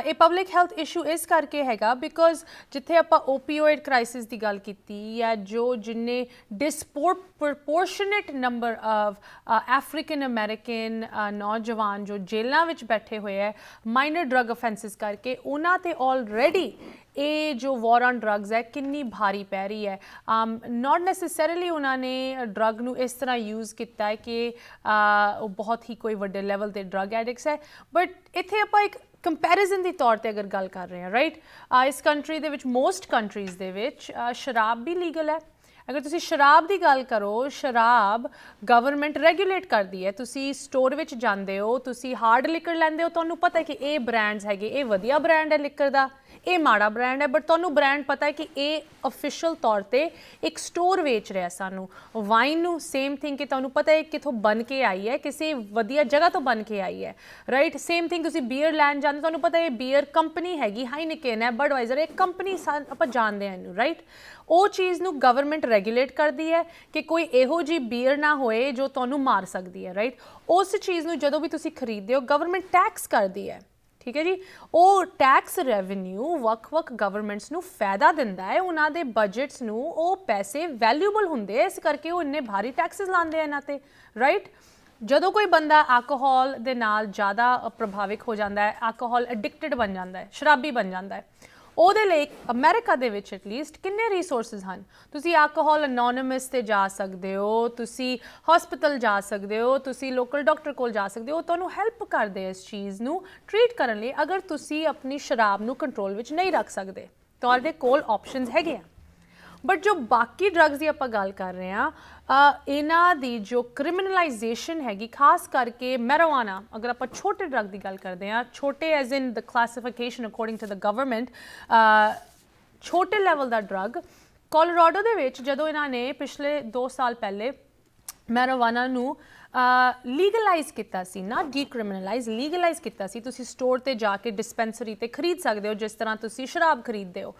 ਇਹ ਪਬਲਿਕ ਹੈਲਥ ਇਸ਼ੂ ਇਸ ਕਰਕੇ ਹੈਗਾ ਬਿਕੋਜ਼ ਜਿੱਥੇ ਆਪਾਂ ਓਪੀਓਇਡ ਕ੍ਰਾਈਸਿਸ ਦੀ ਗੱਲ ਕੀਤੀ ਜਾਂ ਜੋ ਜਿੰਨੇ disproportionate number of African American ਨੌਜ ਨੌਜਵਾਨ ਜੋ ਜੇਲ੍ਹਾਂ ਵਿੱਚ ਬੈਠੇ ਹੋਏ ਐ ਮਾਈਨਰ ਡਰਗ ਅਫੈਂਸਸ ਕਰਕੇ ਉਹਨਾਂ ਤੇ ਆਲਰੇਡੀ ਇਹ ਜੋ ਵਾਰ ਔਨ ਡਰੱਗਸ ਹੈ ਕਿੰਨੀ ਭਾਰੀ ਪੈ ਰਹੀ ਹੈ ਆਮ ਨਾਟ ਨੈਸੈਸਰੀਲੀ ਉਹਨਾਂ ਨੇ ਡਰੱਗ ਨੂੰ ਇਸ ਤਰ੍ਹਾਂ ਯੂਜ਼ ਕੀਤਾ ਹੈ ਕਿ ਉਹ ਬਹੁਤ ਹੀ ਕੋਈ ਵੱਡੇ ਲੈਵਲ ਤੇ ਡਰੱਗ ਐਡਿਕਟਸ ਹੈ ਬਟ ਇੱਥੇ ਆਪਾਂ ਇੱਕ ਕੰਪੈਰੀਜ਼ਨ ਦੀ ਤੌਰ ਤੇ ਅਗਰ ਗੱਲ ਕਰ ਰਹੇ ਹਾਂ ਰਾਈਟ ਇਸ ਕੰਟਰੀ ਦੇ ਵਿੱਚ ਮੋਸਟ ਕੰਟਰੀਜ਼ ਦੇ ਵਿੱਚ ਸ਼ਰਾਬ ਵੀ ਲੀਗਲ ਹੈ ਅਗਰ ਤੁਸੀਂ ਸ਼ਰਾਬ ਦੀ ਗੱਲ ਕਰੋ ਸ਼ਰਾਬ ਗਵਰਨਮੈਂਟ ਰੈਗੂਲੇਟ ਕਰਦੀ ਹੈ ਤੁਸੀਂ ਸਟੋਰ ਵਿੱਚ ਜਾਂਦੇ ਹੋ ਤੁਸੀਂ ਹਾਰਡ ਲਿਕਰ ਲੈਂਦੇ ਹੋ ਤੁਹਾਨੂੰ ਪਤਾ ਹੈ ਕਿ ਇਹ ਬ੍ਰਾਂਡਸ ਹੈਗੇ ਇਹ ਵਧੀਆ ਬ੍ਰਾਂਡ ਹੈ ਲਿਕਰ ਦਾ ਇਹ ਮਾੜਾ ਬ੍ਰਾਂਡ ਹੈ ਬਟ ਤੁਹਾਨੂੰ ਬ੍ਰਾਂਡ ਪਤਾ ਹੈ ਕਿ ਇਹ ਅਫੀਸ਼ੀਅਲ ਤੌਰ ਤੇ ਇੱਕ ਸਟੋਰ ਵੇਚ ਰਿਹਾ ਸਾਨੂੰ ਵਾਈਨ ਨੂੰ ਸੇਮ ਥਿੰਗ ਕਿ ਤੁਹਾਨੂੰ ਪਤਾ ਹੈ ਕਿਥੋਂ ਬਣ ਕੇ ਆਈ ਹੈ ਕਿਸੇ ਵਧੀਆ ਜਗ੍ਹਾ ਤੋਂ ਬਣ ਕੇ ਆਈ ਹੈ ਰਾਈਟ ਸੇਮ ਥਿੰਗ ਤੁਸੀਂ ਬੀਅਰ ਲੈਂਡ ਜਾਂਦੇ ਤੁਹਾਨੂੰ ਪਤਾ ਹੈ ਬੀਅਰ ਕੰਪਨੀ ਹੈਗੀ ਹਾਈਨਿਕਨ ਹੈ ਬਡਵਾਈਜ਼ਰ ਇੱਕ ਕੰਪਨੀ ਆਪਾਂ ਜਾਣਦੇ ਹਾਂ ਇਹਨੂੰ ਰਾਈਟ ਉਹ ਚੀਜ਼ ਨੂੰ ਗਵਰਨਮੈਂਟ ਰੈਗੂਲੇਟ ਕਰਦੀ ਹੈ ਕਿ ਕੋਈ ਇਹੋ ਜੀ ਬੀਅਰ ਨਾ ਹੋਏ ਜੋ ਤੁਹਾਨੂੰ ਮਾਰ ਸਕਦੀ ਹੈ ਰਾਈਟ ਉਸ ਚੀਜ਼ ਨੂੰ ਜਦੋਂ ਵੀ ਤੁਸੀਂ ਖਰੀਦਦੇ ਹੋ ਗਵਰਨਮੈਂਟ ਟੈਕਸ ਕਰਦੀ ਹੈ ਠੀਕ ਹੈ ਜੀ ਉਹ ਟੈਕਸ ਰੈਵਨਿਊ ਵੱਖ-ਵੱਖ ਗਵਰਨਮੈਂਟਸ ਨੂੰ ਫਾਇਦਾ ਦਿੰਦਾ ਹੈ ਉਹਨਾਂ ਦੇ ਬਜਟਸ ਨੂੰ ਉਹ ਪੈਸੇ ਵੈਲਿਊਏਬਲ ਹੁੰਦੇ ਇਸ ਕਰਕੇ ਉਹ ਇੰਨੇ ਭਾਰੀ ਟੈਕਸਸ ਲਾਉਂਦੇ ਇਹਨਾਂ ਤੇ ਰਾਈਟ ਜਦੋਂ ਕੋਈ ਬੰਦਾ ਅਲਕੋਹਲ ਦੇ ਨਾਲ ਜ਼ਿਆਦਾ ਪ੍ਰਭਾਵਿਤ ਹੋ ਜਾਂਦਾ ਹੈ ਅਲਕੋਹਲ ਐਡਿਕਟਡ ਬਣ ਜਾਂਦਾ ਹੈ ਸ਼ਰਾਬੀ ਬਣ ਜਾਂਦਾ ਹੈ ਉਹਦੇ ਲਈ ਅਮਰੀਕਾ ਦੇ ਵਿੱਚ ਐਟਲੀਸਟ ਕਿੰਨੇ ਰਿਸੋਰਸਸ ਹਨ ਤੁਸੀਂ ਅਲਕੋਹਲ ਅਨੋਨਿਮਸ ਤੇ ਜਾ ਸਕਦੇ ਹੋ ਤੁਸੀਂ ਹਸਪੀਟਲ ਜਾ ਸਕਦੇ ਹੋ ਤੁਸੀਂ ਲੋਕਲ ਡਾਕਟਰ ਕੋਲ ਜਾ ਸਕਦੇ ਹੋ ਤੁਹਾਨੂੰ ਹੈਲਪ ਕਰਦੇ ਇਸ ਚੀਜ਼ ਨੂੰ ਟ੍ਰੀਟ ਕਰਨ ਲਈ ਅਗਰ ਤੁਸੀਂ ਆਪਣੀ ਸ਼ਰਾਬ ਨੂੰ ਕੰਟਰੋਲ ਵਿੱਚ ਨਹੀਂ ਰੱਖ ਸਕਦੇ ਤੁਹਾਡੇ ਕੋਲ ਆਪਸ਼ਨਸ ਹੈਗੇ ਆ ਬਟ ਜੋ ਬਾਕੀ ਡਰੱਗਸ ਦੀ ਆਪਾਂ ਗੱਲ ਕਰ ਰਹੇ ਆ ਇਹਨਾਂ ਦੀ ਜੋ ਕ੍ਰਿਮੀਨਲਾਈਜੇਸ਼ਨ ਹੈਗੀ ਖਾਸ ਕਰਕੇ ਮੈਰੋਵਾਨਾ ਅਗਰ ਆਪਾਂ ਛੋਟੇ ਡਰੱਗ ਦੀ ਗੱਲ ਕਰਦੇ ਆ ਛੋਟੇ as in the classification according to the government ਛੋਟੇ ਲੈਵਲ ਦਾ ਡਰੱਗ ਕੋਲੋਰਾਡੋ ਦੇ ਵਿੱਚ ਜਦੋਂ ਇਹਨਾਂ ਨੇ ਪਿਛਲੇ 2 ਸਾਲ ਪਹਿਲੇ ਮੈਰੋਵਾਨਾ ਨੂੰ ਲੀਗਲਾਈਜ਼ ਕੀਤਾ ਸੀ ਨਾ ਡੀਕ੍ਰਿਮੀਨਲਾਈਜ਼ ਲੀਗਲਾਈਜ਼ ਕੀਤਾ ਸੀ ਤੁਸੀਂ ਸਟੋਰ ਤੇ ਜਾ ਕੇ ਡਿਸਪੈਂਸਰੀ ਤੇ ਖਰੀਦ ਸਕਦੇ ਹੋ ਜਿਸ ਤਰ੍ਹਾਂ ਤੁਸੀਂ ਸ਼ਰਾਬ ਖਰੀਦਦੇ ਹੋ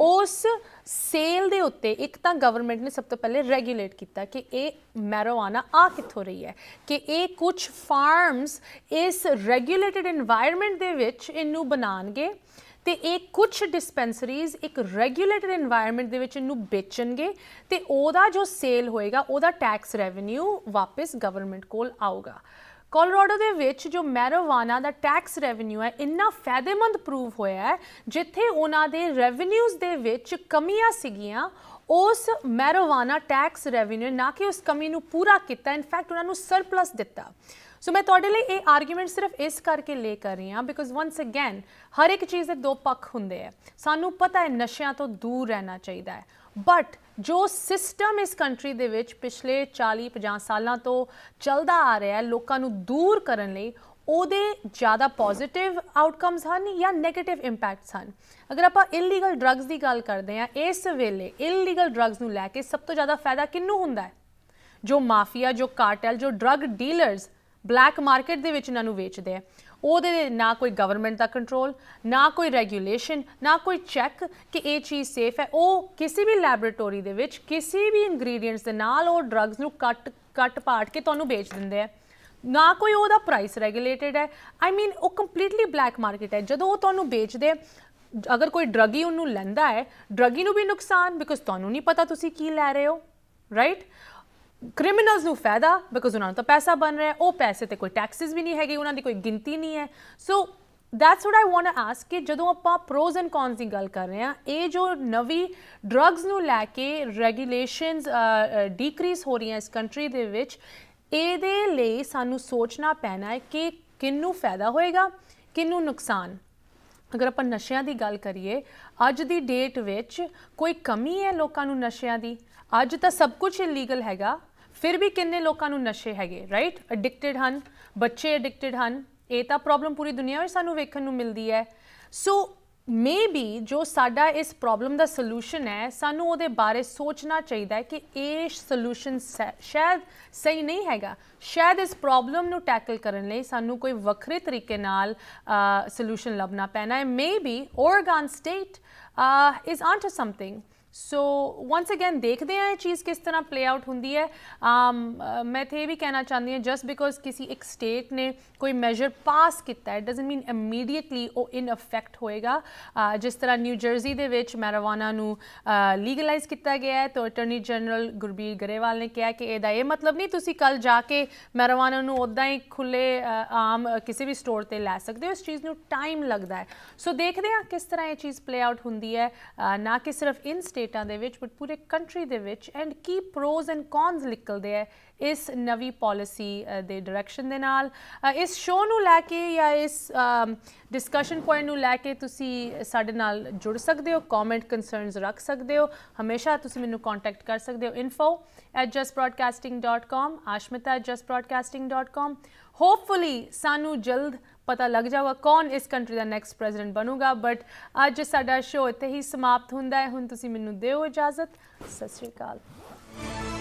ਉਸ ਸੇਲ ਦੇ ਉੱਤੇ ਇੱਕ ਤਾਂ ਗਵਰਨਮੈਂਟ ਨੇ ਸਭ ਤੋਂ ਪਹਿਲੇ ਰੈਗੂਲੇਟ ਕੀਤਾ ਕਿ ਇਹ ਮੈਰੋਵਾਨਾ ਆ ਕਿੱਥੋਂ ਰਹੀ ਹੈ ਕਿ ਇਹ ਕੁਝ ਫਾਰਮਸ ਇਸ ਰੈਗੂਲੇਟਡ এনवायरमेंट ਦੇ ਵਿੱਚ ਇਹਨੂੰ ਬਣਾਣਗੇ ਤੇ ਇਹ ਕੁਝ ਡਿਸਪੈਂਸਰੀਜ਼ ਇੱਕ ਰੈਗੂਲੇਟਡ এনवायरमेंट ਦੇ ਵਿੱਚ ਇਹਨੂੰ ਵੇਚਣਗੇ ਤੇ ਉਹਦਾ ਜੋ ਸੇਲ ਹੋਏਗਾ ਉਹਦਾ ਟੈਕਸ ਰੈਵਨਿਊ ਵਾਪਸ ਗਵਰਨਮੈਂਟ ਕੋਲ ਆਊਗਾ ਕੋਲੋਰਾਡੋ ਦੇ ਵਿੱਚ ਜੋ ਮੈਰੋਵਾਨਾ ਦਾ ਟੈਕਸ ਰੈਵਨਿਊ ਹੈ ਇੰਨਾ ਫਾਇਦੇਮੰਦ ਪ੍ਰੂਵ ਹੋਇਆ ਹੈ ਜਿੱਥੇ ਉਹਨਾਂ ਦੇ ਰੈਵਨਿਊਜ਼ ਦੇ ਵਿੱਚ ਕਮੀਆਂ ਸੀਗੀਆਂ ਉਸ ਮੈਰੋਵਾਨਾ ਟੈਕਸ ਰੈਵਨਿਊ ਨਾ ਕਿ ਉਸ ਕਮੀ ਨੂੰ ਪੂਰਾ ਕੀਤਾ ਇਨਫੈਕਟ ਉਹਨਾਂ ਨੂੰ ਸਰਪਲਸ ਦਿੱਤਾ ਸੋ ਮੈਂ ਤੁਹਾਡੇ ਲਈ ਇਹ ਆਰਗੂਮੈਂਟ ਸਿਰਫ ਇਸ ਕਰਕੇ ਲੈ ਕਰ ਰਹੀ ਹਾਂ ਬਿਕੋਜ਼ ਵਾਂਸ ਅਗੇਨ ਹਰ ਇੱਕ ਚੀਜ਼ ਦੇ ਦੋ ਪੱਖ ਹੁੰਦੇ ਆ ਸਾਨੂੰ ਪਤਾ ਹੈ ਨਸ਼ਿਆਂ ਤੋਂ ਦੂਰ ਰਹਿਣਾ ਚਾਹੀਦਾ ਹੈ ਬਟ ਜੋ ਸਿਸਟਮ ਇਸ ਕੰਟਰੀ ਦੇ ਵਿੱਚ ਪਿਛਲੇ 40-50 ਸਾਲਾਂ ਤੋਂ ਚੱਲਦਾ ਆ ਰਿਹਾ ਹੈ ਲੋਕਾਂ ਨੂੰ ਦੂਰ ਕਰਨ ਲਈ ਉਹਦੇ ਜ਼ਿਆਦਾ ਪੋਜ਼ਿਟਿਵ ਆਊਟਕਮਸ ਹਨ ਜਾਂ 네ਗੇਟਿਵ ਇੰਪੈਕਟਸ ਹਨ ਅਗਰ ਆਪਾਂ ਇਲੀਗਲ ਡਰੱਗਸ ਦੀ ਗੱਲ ਕਰਦੇ ਹਾਂ ਇਸ ਵੇਲੇ ਇਲੀਗਲ ਡਰੱਗਸ ਨੂੰ ਲੈ ਕੇ ਸਭ ਤੋਂ ਜ਼ਿਆਦਾ ਫਾਇਦਾ ਕਿੰਨੂੰ ਹੁੰਦਾ ਹੈ ਜੋ ਮਾਫੀਆ ਜੋ ਕਾਰਟਲ ਜੋ ਡਰੱਗ ਡੀਲਰਸ ਬਲੈਕ ਮਾਰਕੀਟ ਦੇ ਵਿੱਚ ਇਹਨਾਂ ਨੂੰ ਵੇਚਦੇ ਆ ਉਹਦੇ ਦੇ ਨਾ ਕੋਈ ਗਵਰਨਮੈਂਟ ਦਾ ਕੰਟਰੋਲ ਨਾ ਕੋਈ ਰੈਗੂਲੇਸ਼ਨ ਨਾ ਕੋਈ ਚੈੱਕ ਕਿ ਇਹ ਚੀਜ਼ ਸੇਫ ਹੈ ਉਹ ਕਿਸੇ ਵੀ ਲੈਬੋਰੇਟਰੀ ਦੇ ਵਿੱਚ ਕਿਸੇ ਵੀ ਇਨਗਰੀਡੀਐਂਟਸ ਦੇ ਨਾਲ ਉਹ ਡਰੱਗਸ ਨੂੰ ਕੱਟ ਕੱਟ ਪਾਟ ਕੇ ਤੁਹਾਨੂੰ ਵੇਚ ਦਿੰਦੇ ਆ ਨਾ ਕੋਈ ਉਹਦਾ ਪ੍ਰਾਈਸ ਰੈਗੂਲੇਟਡ ਹੈ ਆਈ ਮੀਨ ਉਹ ਕੰਪਲੀਟਲੀ ਬਲੈਕ ਮਾਰਕੀਟ ਹੈ ਜਦੋਂ ਉਹ ਤੁਹਾਨੂੰ ਵੇਚਦੇ ਅਗਰ ਕੋਈ ਡਰਗੀ ਉਹਨੂੰ ਲੈਂਦਾ ਹੈ ਡਰਗੀ ਨੂੰ ਵੀ ਨੁਕਸਾਨ ਬਿਕੋਜ਼ ਤੁਹਾਨੂੰ ਨਹੀਂ ਪਤਾ ਤੁਸੀਂ ਕੀ ਲੈ ਰਹੇ ਹੋ ਰਾਈਟ ਕ੍ਰਿਮੀਨਲਸ ਨੂੰ ਫਾਇਦਾ ਬਿਕੋਜ਼ ਉਹਨਾਂ ਨੂੰ ਤਾਂ ਪੈਸਾ ਬਣ ਰਿਹਾ ਉਹ ਪੈਸੇ ਤੇ ਕੋਈ ਟੈਕਸਸ ਵੀ ਨਹੀਂ ਹੈਗੇ ਉਹਨਾਂ ਦੀ ਕੋਈ ਗਿਣਤੀ ਨਹੀਂ ਹੈ so that's what I want to ask ਕਿ ਜਦੋਂ ਆਪਾਂ ਪ੍ਰੋਜ਼ ਐਂਡ ਕੌਨਸ ਦੀ ਗੱਲ ਕਰ ਰਹੇ ਆ ਇਹ ਜੋ ਨਵੀਂ ਡਰੱਗਸ ਨੂੰ ਲੈ ਕੇ ਰੈਗੂਲੇਸ਼ਨਸ ਡੀਕਰੀਸ ਹੋ ਰਹੀਆਂ ਇਸ ਕੰਟਰੀ ਦੇ ਵਿੱਚ ਇਹਦੇ ਲਈ ਸਾਨੂੰ ਸੋਚਣਾ ਪੈਣਾ ਹੈ ਕਿ ਕਿੰਨੂੰ ਫਾਇਦਾ ਹੋਏਗਾ ਕਿੰਨੂੰ ਨੁਕਸਾਨ ਅਗਰ ਆਪਾਂ ਨਸ਼ਿਆਂ ਦੀ ਗੱਲ ਕਰੀਏ ਅੱਜ ਦੀ ਡੇਟ ਵਿੱਚ ਕੋਈ ਕਮੀ ਹੈ ਲੋਕਾਂ ਨੂੰ ਨਸ਼ਿਆਂ ਦੀ ਅੱਜ ਤਾਂ ਸਭ ਕੁਝ ਇਲੀਗਲ ਹੈਗਾ ਫਿਰ ਵੀ ਕਿੰਨੇ ਲੋਕਾਂ ਨੂੰ ਨਸ਼ੇ ਹੈਗੇ ਰਾਈਟ ਐਡਿਕਟਡ ਹਨ ਬੱਚੇ ਐਡਿਕਟਡ ਹਨ ਇਹ ਤਾਂ ਪ੍ਰੋਬਲਮ ਪੂਰੀ ਦੁਨੀਆ ਵਿੱਚ ਸਾਨੂੰ ਵੇਖਣ ਨੂੰ ਮਿਲਦੀ ਹੈ ਸੋ ਮੇਬੀ ਜੋ ਸਾਡਾ ਇਸ ਪ੍ਰੋਬਲਮ ਦਾ ਸੋਲੂਸ਼ਨ ਹੈ ਸਾਨੂੰ ਉਹਦੇ ਬਾਰੇ ਸੋਚਣਾ ਚਾਹੀਦਾ ਹੈ ਕਿ ਇਹ ਸੋਲੂਸ਼ਨ ਸ਼ਾਇਦ ਸਹੀ ਨਹੀਂ ਹੈਗਾ ਸ਼ਾਇਦ ਇਸ ਪ੍ਰੋਬਲਮ ਨੂੰ ਟੈਕਲ ਕਰਨ ਲਈ ਸਾਨੂੰ ਕੋਈ ਵੱਖਰੇ ਤਰੀਕੇ ਨਾਲ ਸੋਲੂਸ਼ਨ ਲੱਭਣਾ ਪੈਣਾ ਹੈ maybe Oregon state is onto something so once again ਦੇਖਦੇ ਆ ਇਹ ਚੀਜ਼ ਕਿਸ ਤਰ੍ਹਾਂ ਪਲੇ ਆਊਟ ਹੁੰਦੀ ਹੈ um, ਮੈਂ ਤੇ ਵੀ ਕਹਿਣਾ ਚਾਹੁੰਦੀ ਹਾਂ ਜਸਟ ਬਿਕੋਜ਼ ਕਿਸੇ ਇੱਕ ਸਟੇਟ ਨੇ ਕੋਈ ਮੈਜਰ ਪਾਸ ਕੀਤਾ ਇਟ ਡਸਨਟ ਮੀਨ ਇਮੀਡੀਏਟਲੀ ਉਹ ਇਨ ਇਫੈਕਟ ਹੋਏਗਾ ਜਿਸ ਤਰ੍ਹਾਂ ਨਿਊ ਜਰਸੀ ਦੇ ਵਿੱਚ ਮੈਰੀਵਾਨਾ ਨੂੰ ਲੀਗਲਾਈਜ਼ ਕੀਤਾ ਗਿਆ ਹੈ ਤਾਂ ਅਟਾਰਨੀ ਜਨਰਲ ਗੁਰਬੀਰ ਗਰੇਵਾਲ ਨੇ ਕਿਹਾ ਕਿ ਇਹਦਾ ਇਹ ਮਤਲਬ ਨਹੀਂ ਤੁਸੀਂ ਕੱਲ ਜਾ ਕੇ ਮੈਰੀਵਾਨਾ ਨੂੰ ਉਦਾਂ ਹੀ ਖੁੱਲੇ ਆਮ ਕਿਸੇ ਵੀ ਸਟੋਰ ਤੇ ਲੈ ਸਕਦੇ ਹੋ ਇਸ ਚੀਜ਼ ਨੂੰ ਟਾਈਮ ਲੱਗਦਾ ਹੈ ਸੋ ਦੇਖਦੇ ਆ ਕਿਸ ਤਰ੍ਹਾਂ ਇਹ ਚੀਜ਼ ਪਲੇ ਆਊਟ ਹੁੰਦੀ ਹੈ ਨਾ ਕਿ ਸਿਰਫ ਇਨ ਸਟੇਟ ਸਟੇਟਾਂ ਦੇ ਵਿੱਚ ਬਟ ਪੂਰੇ ਕੰਟਰੀ ਦੇ ਵਿੱਚ ਐਂਡ ਕੀ ਪ੍ਰੋਸ ਐਂਡ ਕੌਨਸ ਨਿਕਲਦੇ ਆ ਇਸ ਨਵੀਂ ਪਾਲਿਸੀ ਦੇ ਡਾਇਰੈਕਸ਼ਨ ਦੇ ਨਾਲ ਇਸ ਸ਼ੋਅ ਨੂੰ ਲੈ ਕੇ ਜਾਂ ਇਸ ਡਿਸਕਸ਼ਨ ਪੁਆਇੰਟ ਨੂੰ ਲੈ ਕੇ ਤੁਸੀਂ ਸਾਡੇ ਨਾਲ ਜੁੜ ਸਕਦੇ ਹੋ ਕਮੈਂਟ ਕਨਸਰਨਸ ਰੱਖ ਸਕਦੇ ਹੋ ਹਮੇਸ਼ਾ ਤੁਸੀਂ ਮੈਨੂੰ ਕੰਟੈਕਟ ਕਰ ਸਕਦੇ ਹੋ info@justbroadcasting.com ashmita@justbroadcasting.com ਹੋਪਫੁਲੀ ਸਾਨੂੰ ਜਲਦ ਪਤਾ ਲੱਗ ਜਾਊਗਾ ਕੌਣ ਇਸ ਕੰਟਰੀ ਦਾ ਨੈਕਸਟ ਪ੍ਰੈਜ਼ੀਡੈਂਟ ਬਣੂਗਾ ਬਟ ਅੱਜ ਸਾਡਾ ਸ਼ੋਅ ਇੱਥੇ ਹੀ ਸਮਾਪਤ ਹੁੰਦਾ ਹੈ ਹੁਣ ਤੁਸੀਂ ਮੈਨੂੰ ਦਿਓ ਇਜਾਜ਼ਤ ਸਤਿ ਸ਼੍ਰੀ ਅਕਾਲ